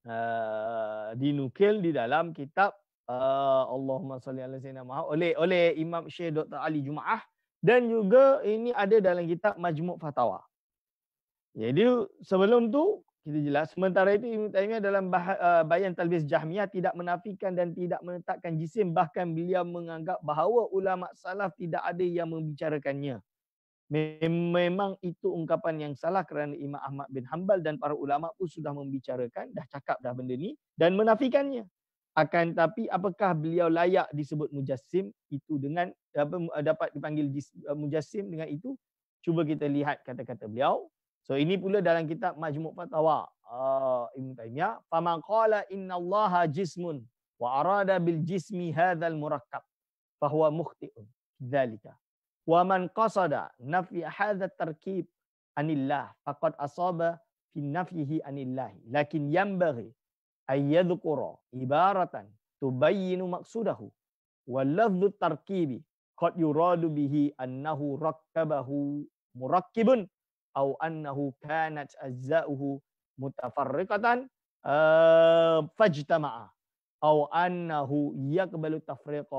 Uh, dinukil di dalam kitab. Uh, Allahumma salli ala sayyidina Muhammad. Oleh, oleh Imam Syed Dr. Ali Jumaah Dan juga ini ada dalam kitab Majmuk Fatawa. Jadi sebelum tu kita jelas sementara itu Ibnu Taimiyah dalam uh, bayan talbis Jahmiyah tidak menafikan dan tidak menetapkan jisim bahkan beliau menganggap bahawa ulama salaf tidak ada yang membicarakannya Mem- memang itu ungkapan yang salah kerana Imam Ahmad bin Hanbal dan para ulama pun sudah membicarakan dah cakap dah benda ni dan menafikannya akan tapi apakah beliau layak disebut mujassim itu dengan dapat dipanggil jis, eh, mujassim dengan itu cuba kita lihat kata-kata beliau So ini pula dalam kitab majmuk Fatawa uh, Ibn Taymiyah. Faman qala inna allaha jismun wa arada bil jismi hadhal murakkab. Fahuwa mukhti'un. dzalika. Wa man qasada nafi hadha tarkib anillah. Faqad asaba fi nafihi anillah. Lakin yambaghi ayyadhukura ibaratan tubayyinu maksudahu. Wa lafzu tarkibi qad yuradu bihi annahu rakkabahu murakkibun أو أنه كانت أجزاؤه متفرقة آه، فاجتمع أو أنه يقبل التفريق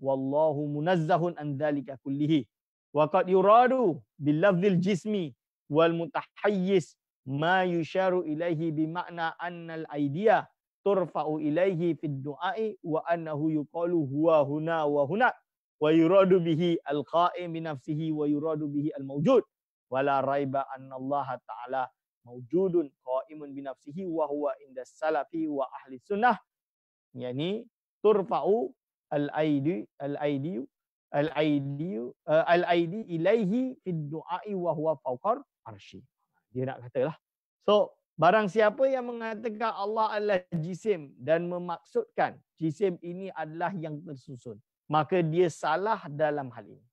والله منزه عن ذلك كله وقد يراد باللفظ الجسمي والمتحيز ما يشار إليه بمعنى أن الأيدية ترفع إليه في الدعاء وأنه يقال هو هنا وهنا ويراد به القائم بنفسه ويراد به الموجود wala raiba anna Allah Ta'ala mawjudun qaimun binafsihi wa huwa inda salafi wa ahli sunnah. Yani turfa'u al-aidi al-aidi al-aidi eh, al-aidi ilaihi fid du'ai wa huwa fawqar arsy. Dia nak katalah. So barang siapa yang mengatakan Allah adalah jisim dan memaksudkan jisim ini adalah yang tersusun, maka dia salah dalam hal ini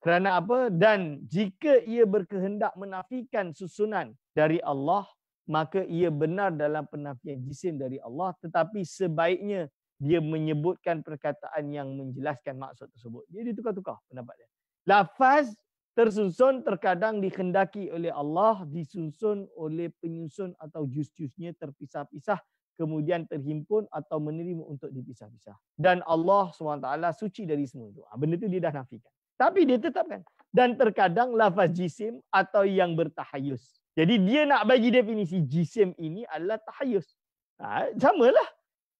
kerana apa dan jika ia berkehendak menafikan susunan dari Allah maka ia benar dalam penafian jisim dari Allah tetapi sebaiknya dia menyebutkan perkataan yang menjelaskan maksud tersebut jadi dia tukar-tukar pendapat dia lafaz tersusun terkadang dikehendaki oleh Allah disusun oleh penyusun atau jus-jusnya terpisah-pisah kemudian terhimpun atau menerima untuk dipisah-pisah dan Allah SWT suci dari semua itu ha, benda itu dia dah nafikan tapi dia tetapkan. Dan terkadang lafaz jisim atau yang bertahayus. Jadi dia nak bagi definisi jisim ini adalah tahayus. Ha, Sama lah.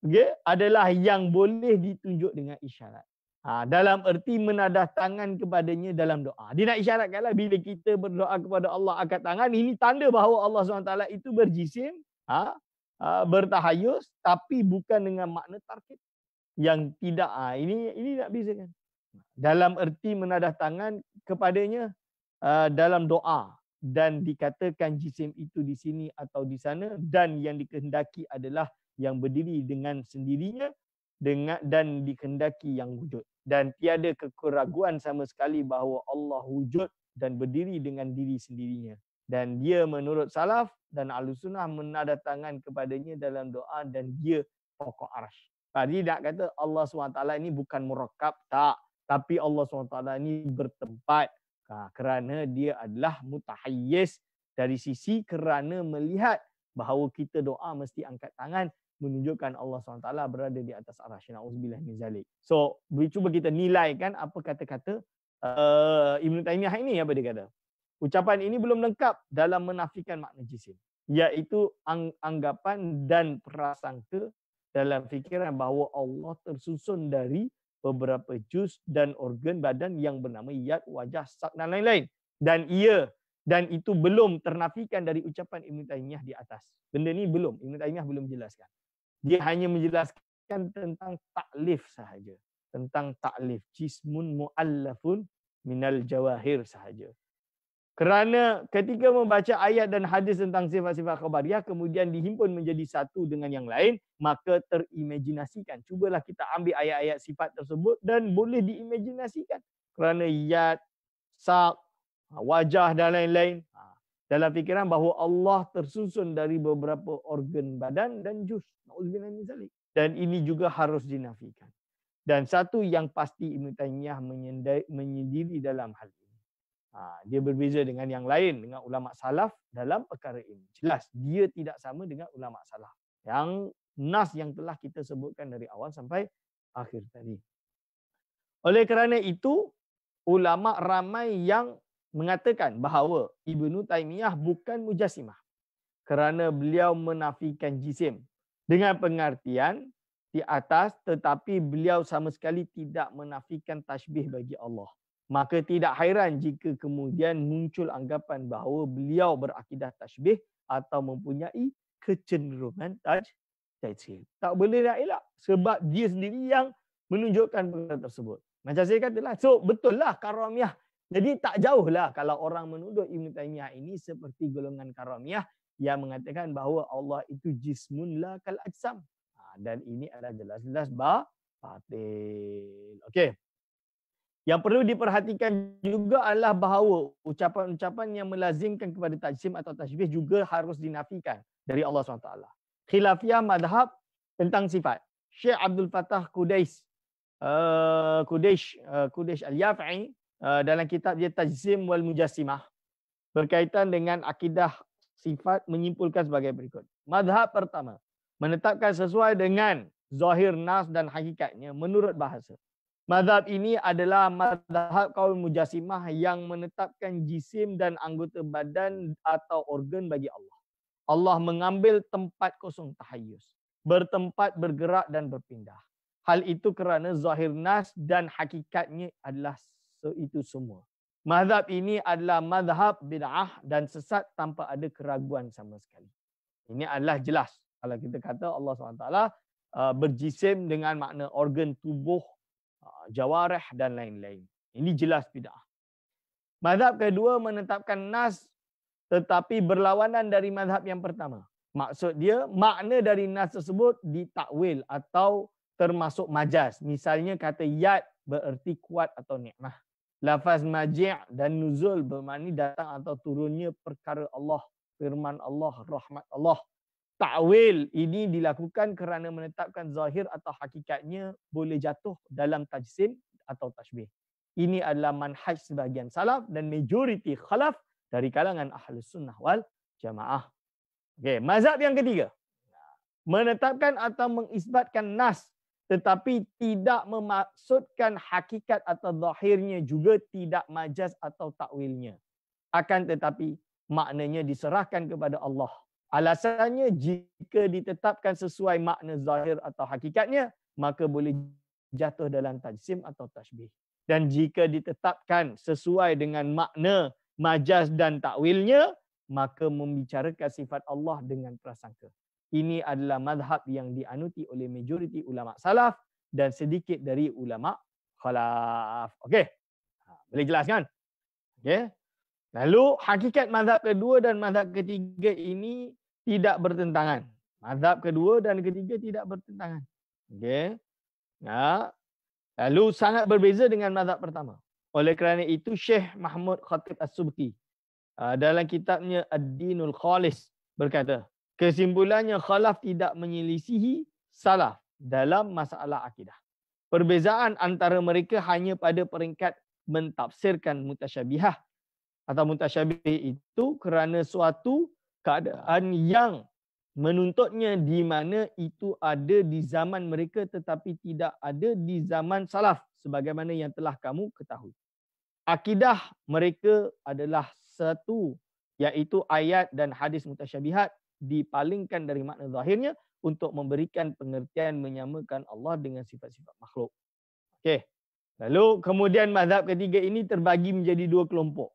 Okay? Adalah yang boleh ditunjuk dengan isyarat. Ha, dalam erti menadah tangan kepadanya dalam doa. Dia nak isyaratkan lah bila kita berdoa kepada Allah akad tangan. Ini tanda bahawa Allah SWT itu berjisim. Ha, ha, bertahayus tapi bukan dengan makna tarkib. Yang tidak. Ha, ini ini nak bezakan dalam erti menadah tangan kepadanya uh, dalam doa dan dikatakan jisim itu di sini atau di sana dan yang dikehendaki adalah yang berdiri dengan sendirinya dengan dan dikehendaki yang wujud dan tiada kekeraguan sama sekali bahawa Allah wujud dan berdiri dengan diri sendirinya dan dia menurut salaf dan alusunah menadah tangan kepadanya dalam doa dan dia pokok arsy. Tadi nak kata Allah SWT ini bukan murakab, tak tapi Allah SWT ini bertempat ah, kerana dia adalah mutahayyiz dari sisi kerana melihat bahawa kita doa mesti angkat tangan menunjukkan Allah SWT berada di atas arah syana'udzubillah min zalik. So, cuba kita nilai kan apa kata-kata uh, Ibn Taymiyah ini apa dia kata. Ucapan ini belum lengkap dalam menafikan makna jisim. Iaitu anggapan dan perasaan ke dalam fikiran bahawa Allah tersusun dari beberapa jus dan organ badan yang bernama yad, wajah, sak dan lain-lain. Dan ia dan itu belum ternafikan dari ucapan Ibn Taymiyah di atas. Benda ni belum. Ibn Taymiyah belum jelaskan. Dia hanya menjelaskan tentang taklif sahaja. Tentang taklif. Jismun mu'allafun minal jawahir sahaja. Kerana ketika membaca ayat dan hadis tentang sifat-sifat khabariah kemudian dihimpun menjadi satu dengan yang lain, maka terimajinasikan. Cubalah kita ambil ayat-ayat sifat tersebut dan boleh diimajinasikan. Kerana yad, sak, ha, wajah dan lain-lain. Ha, dalam fikiran bahawa Allah tersusun dari beberapa organ badan dan juz. Dan ini juga harus dinafikan. Dan satu yang pasti Ibn Taymiyah menyendiri dalam hal ini. Ha, dia berbeza dengan yang lain dengan ulama salaf dalam perkara ini. Ya. Jelas dia tidak sama dengan ulama salaf. Yang nas yang telah kita sebutkan dari awal sampai akhir tadi. Oleh kerana itu ulama ramai yang mengatakan bahawa Ibnu Taimiyah bukan mujassimah. Kerana beliau menafikan jisim dengan pengertian di atas tetapi beliau sama sekali tidak menafikan tashbih bagi Allah maka tidak hairan jika kemudian muncul anggapan bahawa beliau berakidah tashbih atau mempunyai kecenderungan taj tajsir. Tak boleh nak elak sebab dia sendiri yang menunjukkan perkara tersebut. Macam saya katalah, so betul lah karamiah. Jadi tak jauh lah kalau orang menuduh Ibn Taymiyah ini seperti golongan karamiah yang mengatakan bahawa Allah itu jismun la kal ajsam. Ha, dan ini adalah jelas-jelas batil. Okay. Yang perlu diperhatikan juga adalah bahawa ucapan-ucapan yang melazimkan kepada tajsim atau tashbih juga harus dinafikan dari Allah SWT. Khilafiyah madhab tentang sifat. Syekh Abdul Fattah Qudais uh, Qudais, uh, Al-Yaf'i uh, dalam kitab dia Tajsim wal Mujassimah berkaitan dengan akidah sifat menyimpulkan sebagai berikut. Madhab pertama, menetapkan sesuai dengan zahir nas dan hakikatnya menurut bahasa. Madhab ini adalah madhab kaum mujasimah yang menetapkan jisim dan anggota badan atau organ bagi Allah. Allah mengambil tempat kosong tahayyus. Bertempat, bergerak dan berpindah. Hal itu kerana zahir nas dan hakikatnya adalah itu semua. Madhab ini adalah madhab bid'ah dan sesat tanpa ada keraguan sama sekali. Ini adalah jelas. Kalau kita kata Allah SWT uh, berjisim dengan makna organ tubuh Ah, jawarah dan lain-lain. Ini jelas bid'ah. Mazhab kedua menetapkan nas tetapi berlawanan dari mazhab yang pertama. Maksud dia makna dari nas tersebut ditakwil atau termasuk majaz. Misalnya kata yad bererti kuat atau nikmah. Lafaz maji' dan nuzul bermakna datang atau turunnya perkara Allah, firman Allah, rahmat Allah Takwil ini dilakukan kerana menetapkan zahir atau hakikatnya boleh jatuh dalam tajsim atau tajbih. Ini adalah manhaj sebahagian salaf dan majoriti khalaf dari kalangan ahli sunnah wal jamaah. Okay, mazhab yang ketiga. Menetapkan atau mengisbatkan nas tetapi tidak memaksudkan hakikat atau zahirnya juga tidak majaz atau takwilnya. Akan tetapi maknanya diserahkan kepada Allah Alasannya jika ditetapkan sesuai makna zahir atau hakikatnya, maka boleh jatuh dalam tajsim atau tashbih. Dan jika ditetapkan sesuai dengan makna majaz dan takwilnya, maka membicarakan sifat Allah dengan prasangka. Ini adalah madhab yang dianuti oleh majoriti ulama salaf dan sedikit dari ulama khalaf. Okey. Ha, boleh jelas kan? Okey. Lalu hakikat mazhab kedua dan mazhab ketiga ini tidak bertentangan. Mazhab kedua dan ketiga tidak bertentangan. Okey. Ya. Lalu sangat berbeza dengan mazhab pertama. Oleh kerana itu Syekh Mahmud Khatib As-Subki ah, dalam kitabnya Ad-Dinul Khalis berkata, kesimpulannya khalaf tidak menyelisihi salaf dalam masalah akidah. Perbezaan antara mereka hanya pada peringkat mentafsirkan mutasyabihah atau mutasyabih itu kerana suatu keadaan yang menuntutnya di mana itu ada di zaman mereka tetapi tidak ada di zaman salaf sebagaimana yang telah kamu ketahui. Akidah mereka adalah satu iaitu ayat dan hadis mutasyabihat dipalingkan dari makna zahirnya untuk memberikan pengertian menyamakan Allah dengan sifat-sifat makhluk. Okey. Lalu kemudian mazhab ketiga ini terbagi menjadi dua kelompok.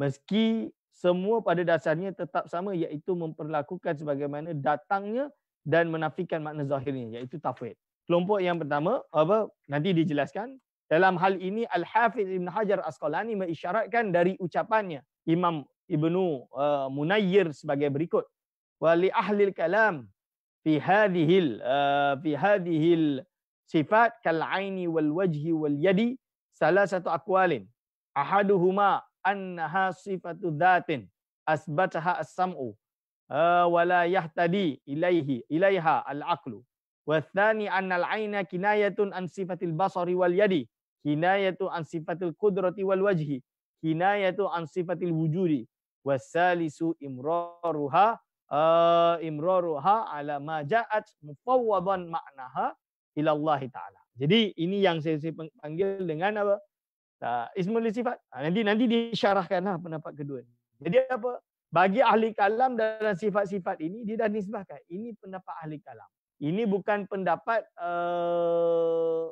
Meski semua pada dasarnya tetap sama iaitu memperlakukan sebagaimana datangnya dan menafikan makna zahirnya iaitu tafwid. Kelompok yang pertama apa nanti dijelaskan dalam hal ini Al-Hafiz Ibn Hajar Asqalani mengisyaratkan dari ucapannya Imam Ibnu uh, Munayyir sebagai berikut. Wa li ahli kalam fi hadhil uh, eh, fi hadhil sifat kal aini wal wajhi wal yadi salah satu akwalin. Ahaduhuma annaha sifatu dhatin asbataha as-sam'u uh, wa la yahtadi ilaihi ilaiha al-aqlu wa thani anna al-ayna kinayatun an sifatil basari wal yadi kinayatu an sifatil qudrati wal wajhi kinayatu an sifatil wujudi wa salisu imraruha uh, imraruha ala ma ja'at mufawwadan ma'naha ila Allah taala jadi ini yang saya, panggil dengan apa uh, ismul sifat. Uh, nanti nanti disyarahkanlah pendapat kedua. Jadi apa? Bagi ahli kalam dalam sifat-sifat ini dia dah nisbahkan. Ini pendapat ahli kalam. Ini bukan pendapat uh,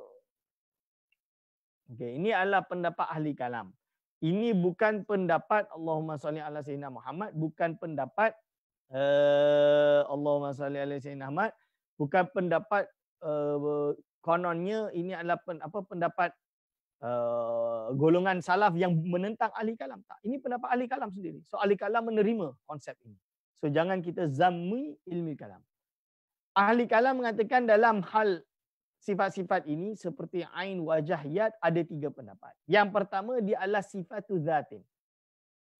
Okey, ini adalah pendapat ahli kalam. Ini bukan pendapat Allahumma salli ala sayyidina Muhammad, bukan pendapat uh, Allahumma salli ala sayyidina Muhammad, bukan pendapat uh, kononnya ini adalah pen, apa pendapat Uh, golongan salaf yang menentang ahli kalam tak ini pendapat ahli kalam sendiri so ahli kalam menerima konsep ini so jangan kita zammi ilmi kalam ahli kalam mengatakan dalam hal sifat-sifat ini seperti ain wajah yad ada tiga pendapat yang pertama dia adalah sifatu zatin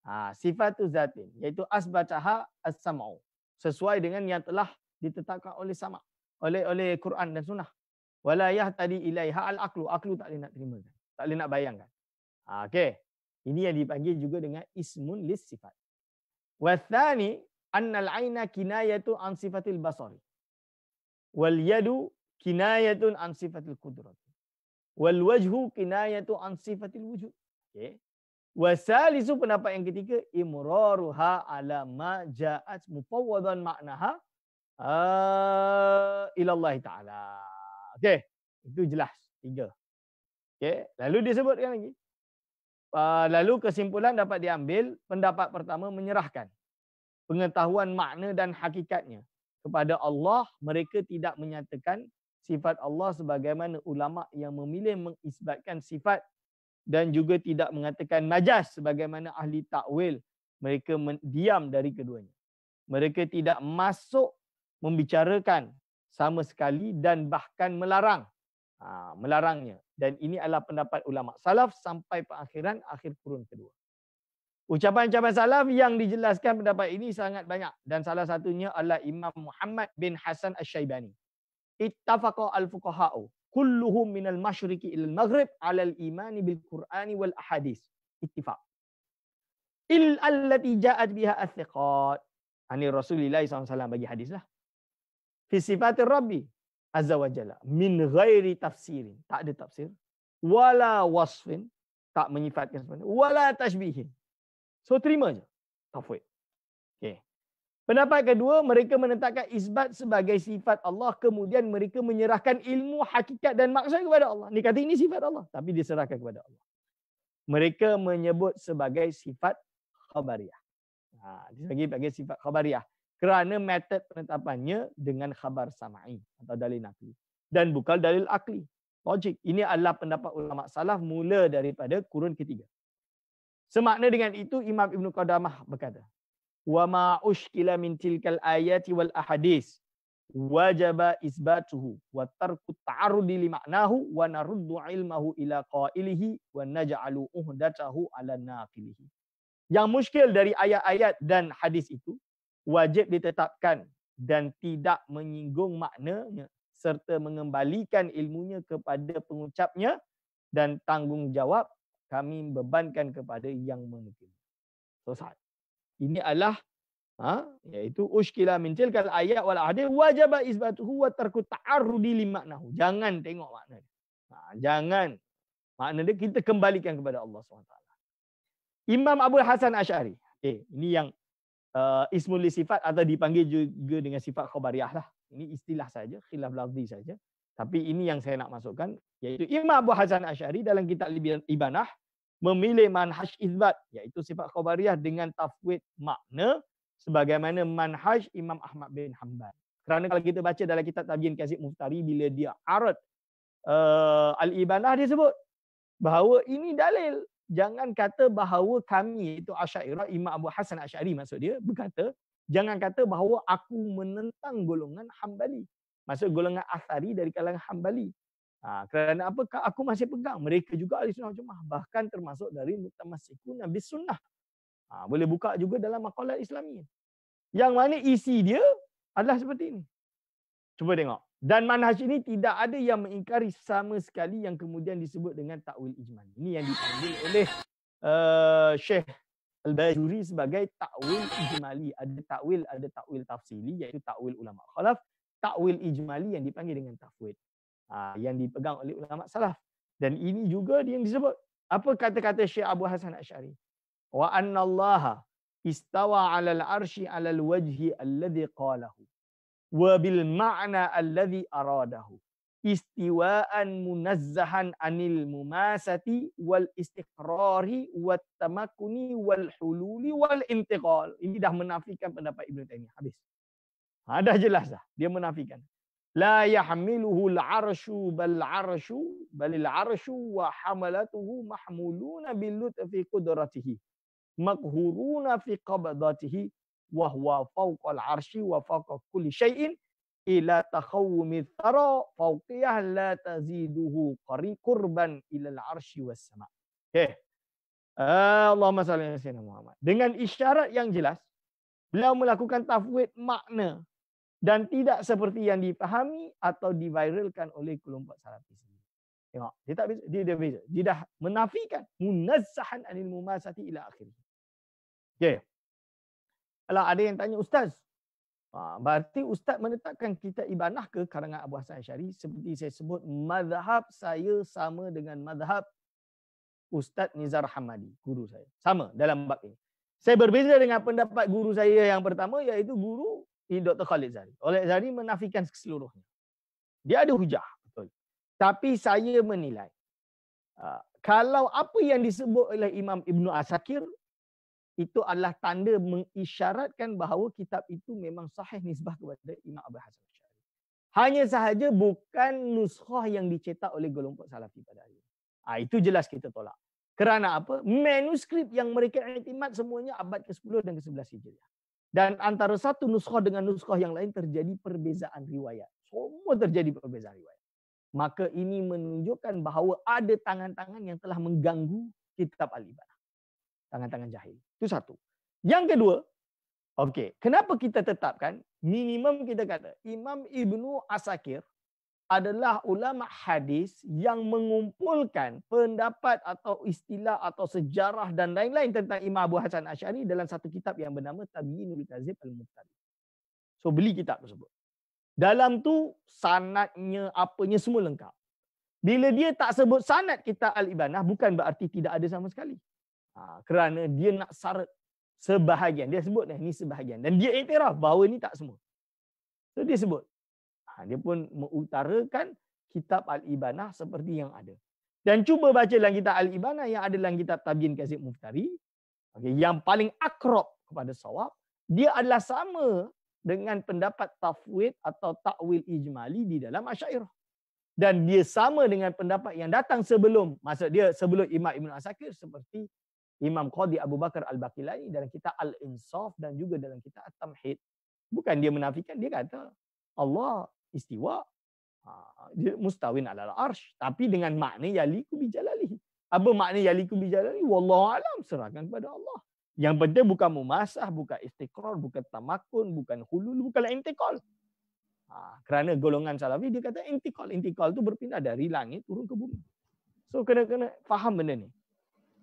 ha, sifatu zatin iaitu asbataha as-sam'u sesuai dengan yang telah ditetapkan oleh sama oleh oleh Quran dan sunnah Walayah tadi ilaiha al aklu. Aklu tak boleh nak terima tak boleh nak bayangkan. Ha, okay. Ini yang dipanggil juga dengan ismun lis sifat. Wathani annal aina kinayatu an sifatil basari. Wal yadu kinayatun an sifatil kudrat. Wal wajhu kinayatu an sifatil wujud. Okay. Wasalisu pendapat yang ketiga. Imraruha ala ma'ja'at mupawadhan maknaha uh, ah, ilallah ta'ala. Okay. Itu jelas. Tiga. Okey, lalu disebutkan lagi. Ah, lalu kesimpulan dapat diambil pendapat pertama menyerahkan pengetahuan makna dan hakikatnya kepada Allah mereka tidak menyatakan sifat Allah sebagaimana ulama yang memilih mengisbatkan sifat dan juga tidak mengatakan majas sebagaimana ahli takwil mereka diam dari keduanya mereka tidak masuk membicarakan sama sekali dan bahkan melarang ha, melarangnya dan ini adalah pendapat ulama salaf sampai pengakhiran akhir kurun kedua. Ucapan-ucapan salaf yang dijelaskan pendapat ini sangat banyak dan salah satunya adalah Imam Muhammad bin Hasan al syaibani Ittafaqa al-fuqaha'u kulluhum min al-masyriqi ila al-maghrib 'ala al-imani bil Qur'ani wal ahadis. Ittifaq. Il allati ja'at biha ath-thiqat. Ani Rasulullah SAW bagi hadislah. Fi sifatir Rabbi, azza wa jalla min ghairi tafsirin tak ada tafsir wala wasfin tak menyifatkan sebenarnya wala tashbihin so terima je tafwid okey pendapat kedua mereka menetapkan isbat sebagai sifat Allah kemudian mereka menyerahkan ilmu hakikat dan maksud kepada Allah ni kata ini sifat Allah tapi diserahkan kepada Allah mereka menyebut sebagai sifat khabariyah ha, dia bagi sifat khabariyah kerana method penetapannya dengan khabar sama'i atau dalil nakli dan bukan dalil akli logik ini adalah pendapat ulama salaf mula daripada kurun ketiga semakna dengan itu imam Ibn qadamah berkata wa ma ushkila min tilkal ayati wal ahadis wajaba isbatuhu wa tarku ta'arud li ma'nahu wa naruddu ilmahu ila qa'ilihi wa naj'alu uhdatahu ala naqilihi yang muskil dari ayat-ayat dan hadis itu wajib ditetapkan dan tidak menyinggung maknanya serta mengembalikan ilmunya kepada pengucapnya dan tanggungjawab kami bebankan kepada yang menukil. Selesai. Ini adalah ha, iaitu uskila mintilkal ayat wal hadis wajib isbatuhu wa tarku ta'arrudi li Jangan tengok makna. Ha, jangan. Makna dia kita kembalikan kepada Allah SWT. Imam Abu Hasan Ash'ari. Okay, eh, ini yang uh, ismul sifat atau dipanggil juga dengan sifat khabariyah lah. Ini istilah saja, khilaf lafzi saja. Tapi ini yang saya nak masukkan iaitu Imam Abu Hasan Asy'ari dalam kitab Ibanah memilih manhaj isbat iaitu sifat khabariyah dengan tafwid makna sebagaimana manhaj Imam Ahmad bin Hanbal. Kerana kalau kita baca dalam kitab Tabiin Kasyif Muftari bila dia arad uh, eh, Al-Ibanah dia sebut bahawa ini dalil jangan kata bahawa kami itu Asy'ariyah Imam Abu Hasan Asy'ari maksud dia berkata jangan kata bahawa aku menentang golongan Hambali. Maksud golongan Asy'ari dari kalangan Hambali. Ha, kerana apa? Aku masih pegang mereka juga ahli sunnah jemaah bahkan termasuk dari mutamassikun Nabi sunnah. Ha, boleh buka juga dalam makalah Islami. Yang mana isi dia adalah seperti ini. Cuba tengok. Dan manhaj ini tidak ada yang mengingkari sama sekali yang kemudian disebut dengan takwil ijmal. Ini yang dipanggil oleh uh, eh, Syekh Al-Bajuri sebagai takwil ijmali. Ada takwil, ada takwil tafsili iaitu takwil ulama khalaf, takwil ijmali yang dipanggil dengan takwil. Ha, yang dipegang oleh ulama salaf. Dan ini juga dia yang disebut apa kata-kata Syekh Abu Hasan Asy'ari? Wa anna Allah istawa 'alal arsy 'alal wajhi alladhi qalahu. وبالمعنى الذي أراده استواء منزها عن المماسة والاستقرار والتمكن والحلول والانتقال ini dah menafikan pendapat Ibn Taymiyyah habis ada ha, jelas dah dia menafikan لا يحمله العرش بل العرش بل العرش وحملته محمولون باللطف قدرته مقهورون في قبضته wa huwa fawqal arsy wa fawqa kulli syai'in ila takhawumi thara fawqiyah la taziduhu qari kurban ila al arsy was sama. Okey. Ah, Allahumma salli ala sayyidina Muhammad. Dengan isyarat yang jelas, beliau melakukan tafwid makna dan tidak seperti yang dipahami atau diviralkan oleh kelompok salafi. Tengok, dia tak beza. Dia, dia beza. Dia dah menafikan munazzahan anil mumasati ila akhir. Okey. Kalau ada yang tanya ustaz, ha, berarti ustaz menetapkan kita ibanah ke karangan Abu Hassan Asy'ari? Seperti saya sebut madhab saya sama dengan madhab Ustaz Nizar Hamadi, guru saya. Sama dalam bab ini. Saya berbeza dengan pendapat guru saya yang pertama iaitu guru Dr. Khalid Zari. Khalid Zari menafikan keseluruhannya. Dia ada hujah. Betul. Tapi saya menilai ha, kalau apa yang disebut oleh Imam Ibn Asakir itu adalah tanda mengisyaratkan bahawa kitab itu memang sahih nisbah kepada Imam Abu Hasan Asy'ari. Hanya sahaja bukan nuskhah yang dicetak oleh kelompok salafi pada hari ini. Ha, itu jelas kita tolak. Kerana apa? Manuskrip yang mereka iktimat semuanya abad ke-10 dan ke-11 Hijriah. Dan antara satu nuskhah dengan nuskhah yang lain terjadi perbezaan riwayat. Semua terjadi perbezaan riwayat. Maka ini menunjukkan bahawa ada tangan-tangan yang telah mengganggu kitab Al-Ibadah tangan-tangan jahil. Itu satu. Yang kedua, okey, kenapa kita tetapkan minimum kita kata Imam Ibnu Asakir adalah ulama hadis yang mengumpulkan pendapat atau istilah atau sejarah dan lain-lain tentang Imam Abu Hasan Asy'ari dalam satu kitab yang bernama Tabi'inul Kazib Al-Muqtadi. So beli kitab tersebut. Dalam tu sanadnya apanya semua lengkap. Bila dia tak sebut sanad kita Al-Ibanah bukan berarti tidak ada sama sekali. Ha, kerana dia nak syarat sebahagian. Dia sebut ni sebahagian. Dan dia iktiraf bahawa ni tak semua. So dia sebut. Ha, dia pun mengutarakan kitab Al-Ibanah seperti yang ada. Dan cuba baca dalam kitab Al-Ibanah yang ada dalam kitab Tabiin Kasih Muftari. Okay, yang paling akrab kepada sawab. Dia adalah sama dengan pendapat tafwid atau tawil ijmali di dalam Asyairah. Dan dia sama dengan pendapat yang datang sebelum. Maksud dia sebelum Imam Ibn Asakir seperti Imam Qadi Abu Bakar Al-Baqilani dalam kita Al-Insaf dan juga dalam kita At-Tamhid. Bukan dia menafikan, dia kata Allah istiwa ha, dia mustawin ala arsh. Tapi dengan makna yaliku bijalali. Apa makna yaliku bijalali? Wallahu alam serahkan kepada Allah. Yang penting bukan mumasah, bukan istiqrar, bukan tamakun, bukan hulul, bukan intikal. Ha, kerana golongan salafi dia kata intikal. Intikal tu berpindah dari langit turun ke bumi. So kena-kena faham benda ni.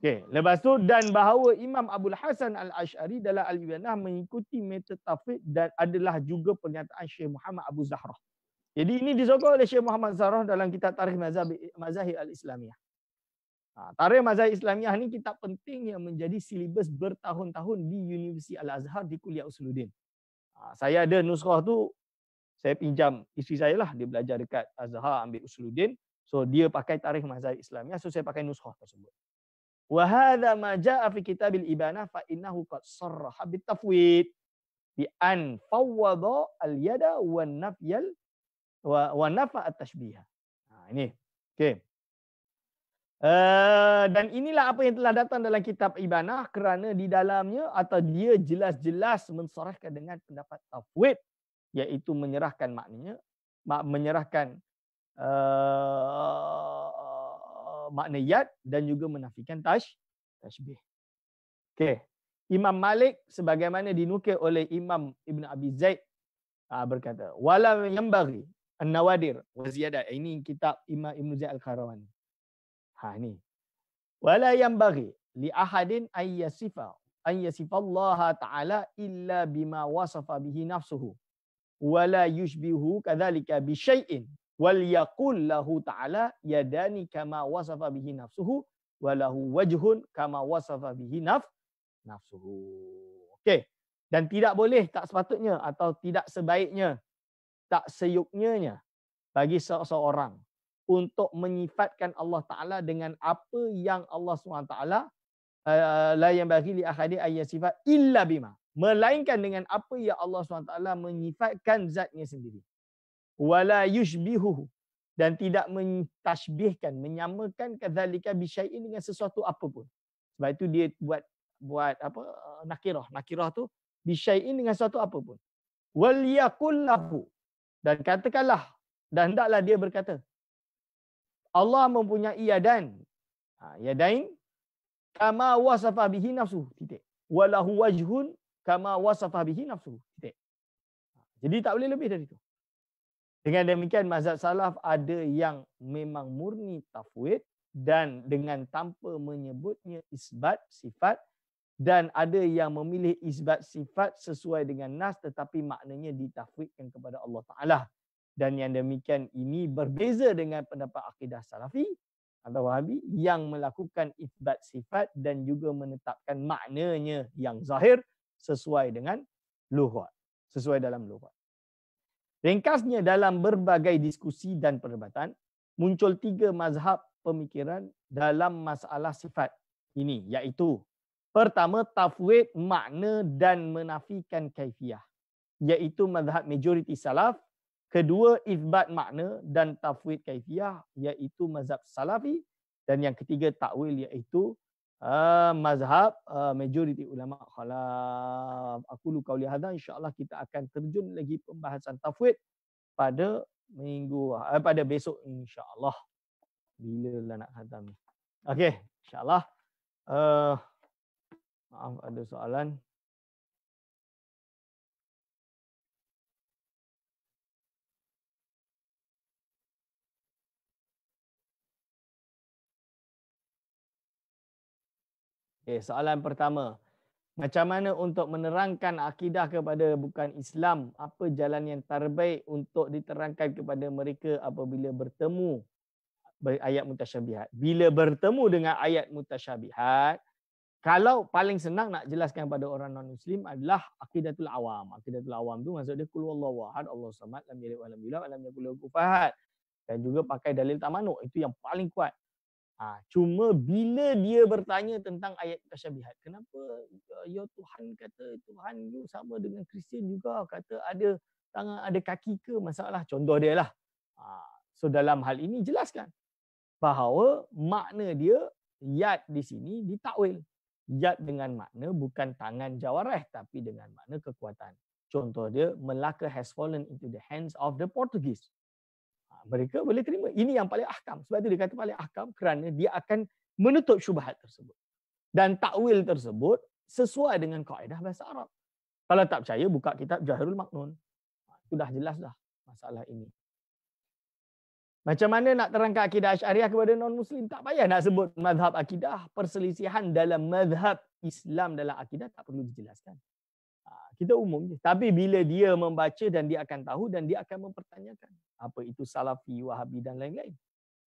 Okey, lepas tu dan bahawa Imam Abdul Hasan Al-Ash'ari dalam Al-Yunah mengikuti metod tafid dan adalah juga pernyataan Syekh Muhammad Abu Zahrah. Jadi ini disokong oleh Syekh Muhammad Zahrah dalam kitab Tarikh Mazahir Al-Islamiyah. Ha, Tarikh Mazahir Islamiyah ini kitab penting yang menjadi silibus bertahun-tahun di Universiti Al-Azhar di Kuliah Usuluddin. Ha, saya ada nuskah tu, saya pinjam isteri saya lah. Dia belajar dekat Azhar ambil Usuluddin. So dia pakai Tarikh Mazahir Islamiyah. So saya pakai nuskah tersebut wa hadza ma jaa fi kitabil ibanah fa innahu qad sarraha bit tafwid bi an fawwada al yada wa nafyal wa wa nafa at tashbih nah ha, ini okey uh, dan inilah apa yang telah datang dalam kitab ibanah kerana di dalamnya atau dia jelas-jelas mensarahkan dengan pendapat tafwid iaitu menyerahkan maknanya menyerahkan eh, makna yad dan juga menafikan tash, tashbih. Okay. Imam Malik sebagaimana dinukil oleh Imam Ibn Abi Zaid ah, berkata, Wala yambari an-nawadir wa ziyadat. Eh, ini kitab Imam Ibn Zaid Al-Kharawani. Ha ni. Wala yambari li ahadin ayyasifa an yasifa Allah Ta'ala illa bima wasafa bihi nafsuhu wala yushbihu kadhalika bi syai'in wal yaqul lahu ta'ala yadani kama wasafa bihi nafsuhu wa lahu wajhun kama wasafa bihi naf nafsuhu. Okey. Dan tidak boleh tak sepatutnya atau tidak sebaiknya tak seyuknya bagi seseorang untuk menyifatkan Allah Taala dengan apa yang Allah SWT Taala eh, la yang bagi li akhadi ayat sifat illa bima melainkan dengan apa yang Allah SWT menyifatkan zatnya sendiri wala yushbihuhu dan tidak mentashbihkan menyamakan kadzalika bisyai'in dengan sesuatu apapun. pun sebab itu dia buat buat apa eh, nakirah nakirah tu bisyai'in dengan sesuatu apapun. pun wal yaqullahu dan katakanlah dan hendaklah dia berkata Allah mempunyai yadain ha, yadain kama wasafa bihi nafsu titik walahu wajhun kama wasafa bihi nafsu titik ha, jadi tak boleh lebih dari itu dengan demikian mazhab salaf ada yang memang murni tafwid dan dengan tanpa menyebutnya isbat sifat dan ada yang memilih isbat sifat sesuai dengan nas tetapi maknanya ditafwidkan kepada Allah Taala. Dan yang demikian ini berbeza dengan pendapat akidah salafi atau wahabi yang melakukan isbat sifat dan juga menetapkan maknanya yang zahir sesuai dengan luhur sesuai dalam luhur. Ringkasnya dalam berbagai diskusi dan perdebatan muncul tiga mazhab pemikiran dalam masalah sifat ini iaitu pertama tafwid makna dan menafikan kaifiah iaitu mazhab majoriti salaf kedua isbat makna dan tafwid kaifiah iaitu mazhab salafi dan yang ketiga takwil iaitu uh, mazhab uh, majoriti ulama khalaf. Aku lu kauli hadza insyaallah kita akan terjun lagi pembahasan tafwid pada minggu uh, pada besok insyaallah. Bila lah nak khatam ni. Okey, insyaallah. Uh, maaf ada soalan. Okay, soalan pertama. Macam mana untuk menerangkan akidah kepada bukan Islam? Apa jalan yang terbaik untuk diterangkan kepada mereka apabila bertemu ayat mutasyabihat? Bila bertemu dengan ayat mutasyabihat, kalau paling senang nak jelaskan kepada orang non-Muslim adalah akidatul awam. Akidatul awam tu maksud dia kulu Allah wahad, Allah samad, lam yalik wa lam yulam, lam yakul Dan juga pakai dalil tamanuk. Itu yang paling kuat. Ha, cuma bila dia bertanya tentang ayat tasyabihat, kenapa uh, ya Tuhan kata Tuhan you sama dengan Kristian juga kata ada tangan ada kaki ke masalah contoh dia lah. Ha, so dalam hal ini jelaskan bahawa makna dia yad di sini ditakwil. Yad dengan makna bukan tangan jawareh tapi dengan makna kekuatan. Contoh dia Melaka has fallen into the hands of the Portuguese mereka boleh terima. Ini yang paling ahkam. Sebab itu dia kata paling ahkam kerana dia akan menutup syubhat tersebut. Dan takwil tersebut sesuai dengan kaedah bahasa Arab. Kalau tak percaya, buka kitab Jahirul Maknun. Sudah ha, jelas dah masalah ini. Macam mana nak terangkan akidah syariah kepada non-Muslim? Tak payah nak sebut madhab akidah. Perselisihan dalam madhab Islam dalam akidah tak perlu dijelaskan kita umum je. Tapi bila dia membaca dan dia akan tahu dan dia akan mempertanyakan apa itu Salafi, Wahabi dan lain-lain.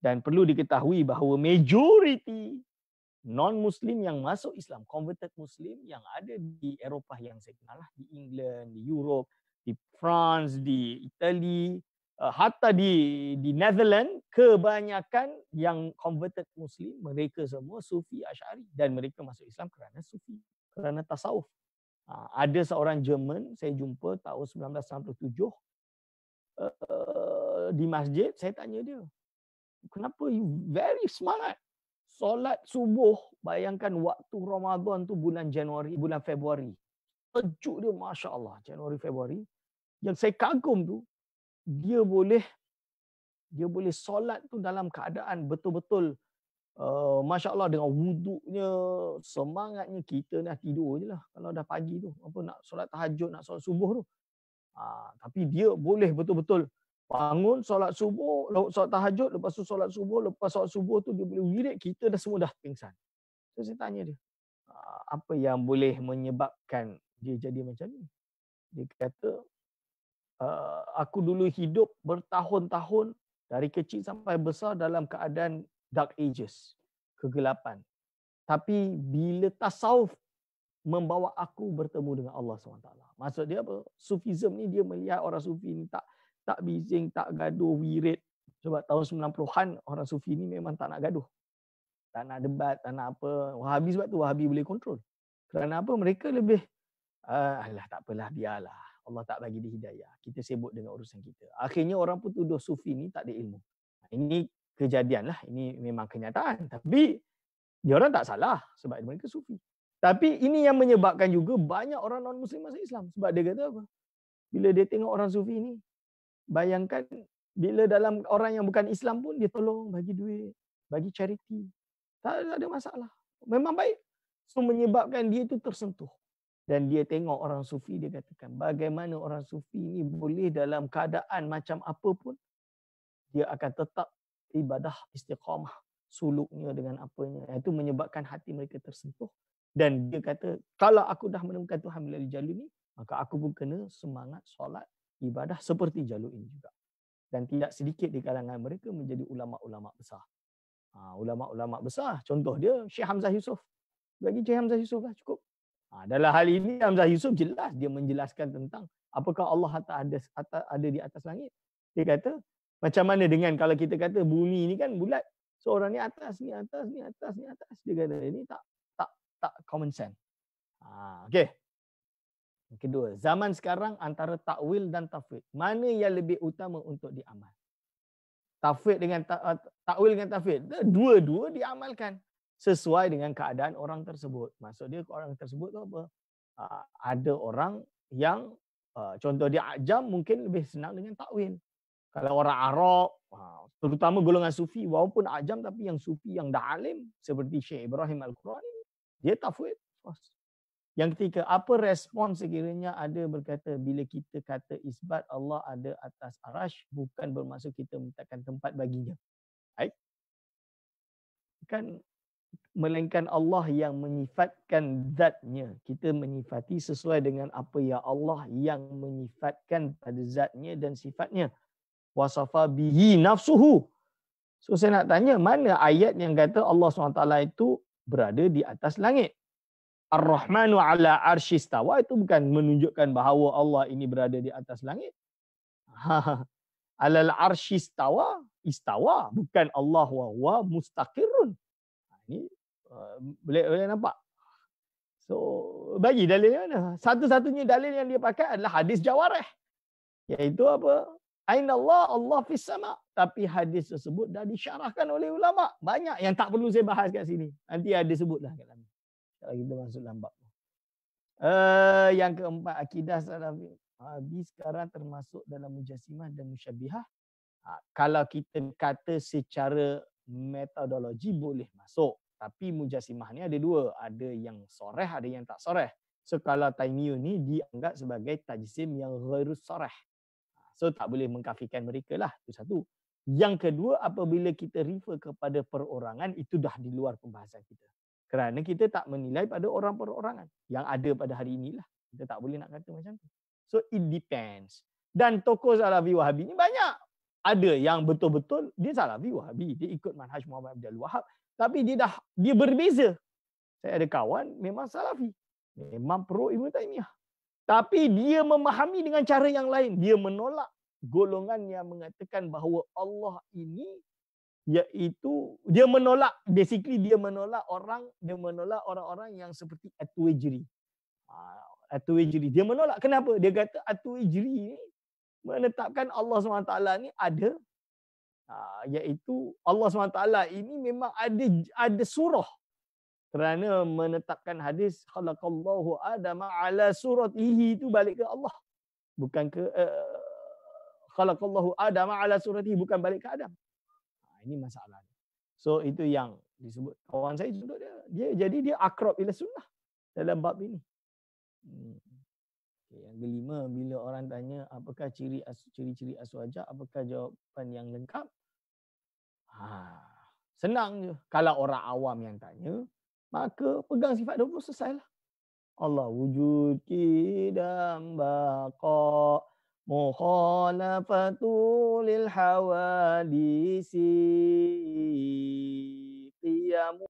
Dan perlu diketahui bahawa majoriti non-Muslim yang masuk Islam, converted Muslim yang ada di Eropah yang saya kenal lah, di England, di Europe, di France, di Itali, eh, hatta di di Netherlands, kebanyakan yang converted Muslim, mereka semua Sufi Ash'ari. Dan mereka masuk Islam kerana Sufi, kerana tasawuf, Ah, ada seorang Jerman saya jumpa tahun 1997 eh, di masjid saya tanya dia kenapa you very smart solat subuh bayangkan waktu Ramadan tu bulan Januari bulan Februari sejuk dia masya-Allah Januari Februari yang saya kagum tu dia boleh dia boleh solat tu dalam keadaan betul-betul Eh, Masya Allah dengan wuduknya Semangatnya kita dah tidur je lah Kalau dah pagi tu apa Nak solat tahajud, nak solat subuh tu ha, Tapi dia boleh betul-betul Bangun solat subuh, solat tahajud Lepas tu solat subuh, lepas solat subuh tu Dia boleh wirik, kita dah semua dah pingsan So saya tanya dia ha, apa yang boleh menyebabkan dia jadi macam ni? Dia kata, eh, aku dulu hidup bertahun-tahun dari kecil sampai besar dalam keadaan dark ages, kegelapan. Tapi bila tasawuf membawa aku bertemu dengan Allah SWT. Maksud dia apa? Sufism ni dia melihat orang sufi ni tak tak bising, tak gaduh, wirid. Sebab tahun 90-an orang sufi ni memang tak nak gaduh. Tak nak debat, tak nak apa. Wahabi sebab tu Wahabi boleh kontrol. Kerana apa? Mereka lebih uh, alah tak apalah biarlah. Allah tak bagi dia hidayah. Kita sibuk dengan urusan kita. Akhirnya orang pun tuduh sufi ni tak ada ilmu. Ini kejadian lah. Ini memang kenyataan. Tapi dia orang tak salah sebab mereka sufi. Tapi ini yang menyebabkan juga banyak orang non-Muslim masuk Islam. Sebab dia kata apa? Bila dia tengok orang sufi ini, bayangkan bila dalam orang yang bukan Islam pun dia tolong bagi duit, bagi charity. Tak ada masalah. Memang baik. So menyebabkan dia itu tersentuh. Dan dia tengok orang sufi, dia katakan bagaimana orang sufi ini boleh dalam keadaan macam apa pun, dia akan tetap ibadah istiqamah suluknya dengan apa apanya itu menyebabkan hati mereka tersentuh dan dia kata kalau aku dah menemukan Tuhan melalui jalur ini maka aku pun kena semangat solat ibadah seperti jalur ini juga dan tidak sedikit di kalangan mereka menjadi ulama-ulama besar ha, ulama-ulama besar contoh dia Syekh Hamzah Yusuf bagi Syekh Hamzah Yusuf lah cukup ha, dalam hal ini Hamzah Yusof jelas dia menjelaskan tentang apakah Allah ada ada di atas langit dia kata macam mana dengan kalau kita kata bumi ni kan bulat. So orang ni atas ni atas ni atas ni atas dia kata ini tak tak tak common sense. Ha okey. Kedua, zaman sekarang antara takwil dan tafwid. Mana yang lebih utama untuk diamal? Tafwid dengan eh, takwil dengan tafwid, dua-dua diamalkan sesuai dengan keadaan orang tersebut. Maksud dia orang tersebut tu apa? Ah, ada orang yang eh, contoh dia ajam mungkin lebih senang dengan takwil kalau orang Arab, terutama golongan sufi walaupun ajam tapi yang sufi yang dah alim seperti Syekh Ibrahim Al-Qurani dia tafwid. Yang ketiga, apa respon sekiranya ada berkata bila kita kata isbat Allah ada atas arash bukan bermaksud kita mintakan tempat baginya. Baik. Kan melainkan Allah yang menyifatkan zatnya. Kita menyifati sesuai dengan apa ya Allah yang menyifatkan pada zatnya dan sifatnya wasafa bihi nafsuhu. So saya nak tanya mana ayat yang kata Allah SWT itu berada di atas langit? Ar-Rahmanu ala arshistawa itu bukan menunjukkan bahawa Allah ini berada di atas langit. Ha, ha. Alal arshistawa istawa bukan Allah wa huwa mustaqirun. Ha, ini eh, boleh boleh nampak. So bagi dalilnya mana? Satu-satunya dalil yang dia pakai adalah hadis jawareh. Yaitu apa? Aina Allah, Allah fis sama. Tapi hadis tersebut dah disyarahkan oleh ulama. Banyak yang tak perlu saya bahas kat sini. Nanti ada sebutlah kat dalam. Kalau kita masuk dalam bab. Uh, yang keempat, akidah salafi. Habis sekarang termasuk dalam mujasimah dan musyabihah. Ha, kalau kita kata secara metodologi boleh masuk. Tapi mujasimah ni ada dua. Ada yang soreh, ada yang tak soreh. So kalau Taimiyu ni dianggap sebagai tajsim yang ghairus soreh. So tak boleh mengkafikan mereka lah. Itu satu. Yang kedua apabila kita refer kepada perorangan itu dah di luar pembahasan kita. Kerana kita tak menilai pada orang perorangan yang ada pada hari inilah. Kita tak boleh nak kata macam tu. So it depends. Dan tokoh Salafi Wahabi ni banyak. Ada yang betul-betul dia Salafi Wahabi. Dia ikut Manhaj Muhammad Abdul Wahab. Tapi dia dah dia berbeza. Saya ada kawan memang Salafi. Memang pro Ibn Taymiyah. Tapi dia memahami dengan cara yang lain. Dia menolak golongan yang mengatakan bahawa Allah ini iaitu dia menolak basically dia menolak orang dia menolak orang-orang yang seperti atwijri. Ha, atwijri dia menolak kenapa? Dia kata atwijri ini menetapkan Allah SWT ni ada ha, iaitu Allah SWT ini memang ada ada surah kerana menetapkan hadis khalaqallahu adam ala suratihi itu balik ke Allah bukan ke uh, khalaqallahu adam ala suratihi bukan balik ke Adam ha, ini masalah so itu yang disebut kawan saya contoh dia dia jadi dia akrab ila sunnah dalam bab ini hmm. yang kelima bila orang tanya apakah ciri ciri-ciri aswaja apakah jawapan yang lengkap ha, senang je kalau orang awam yang tanya maka pegang sifat 20 selesailah. Allah wujud kidam baqa mukhalafatu lil hawadisi qiyamu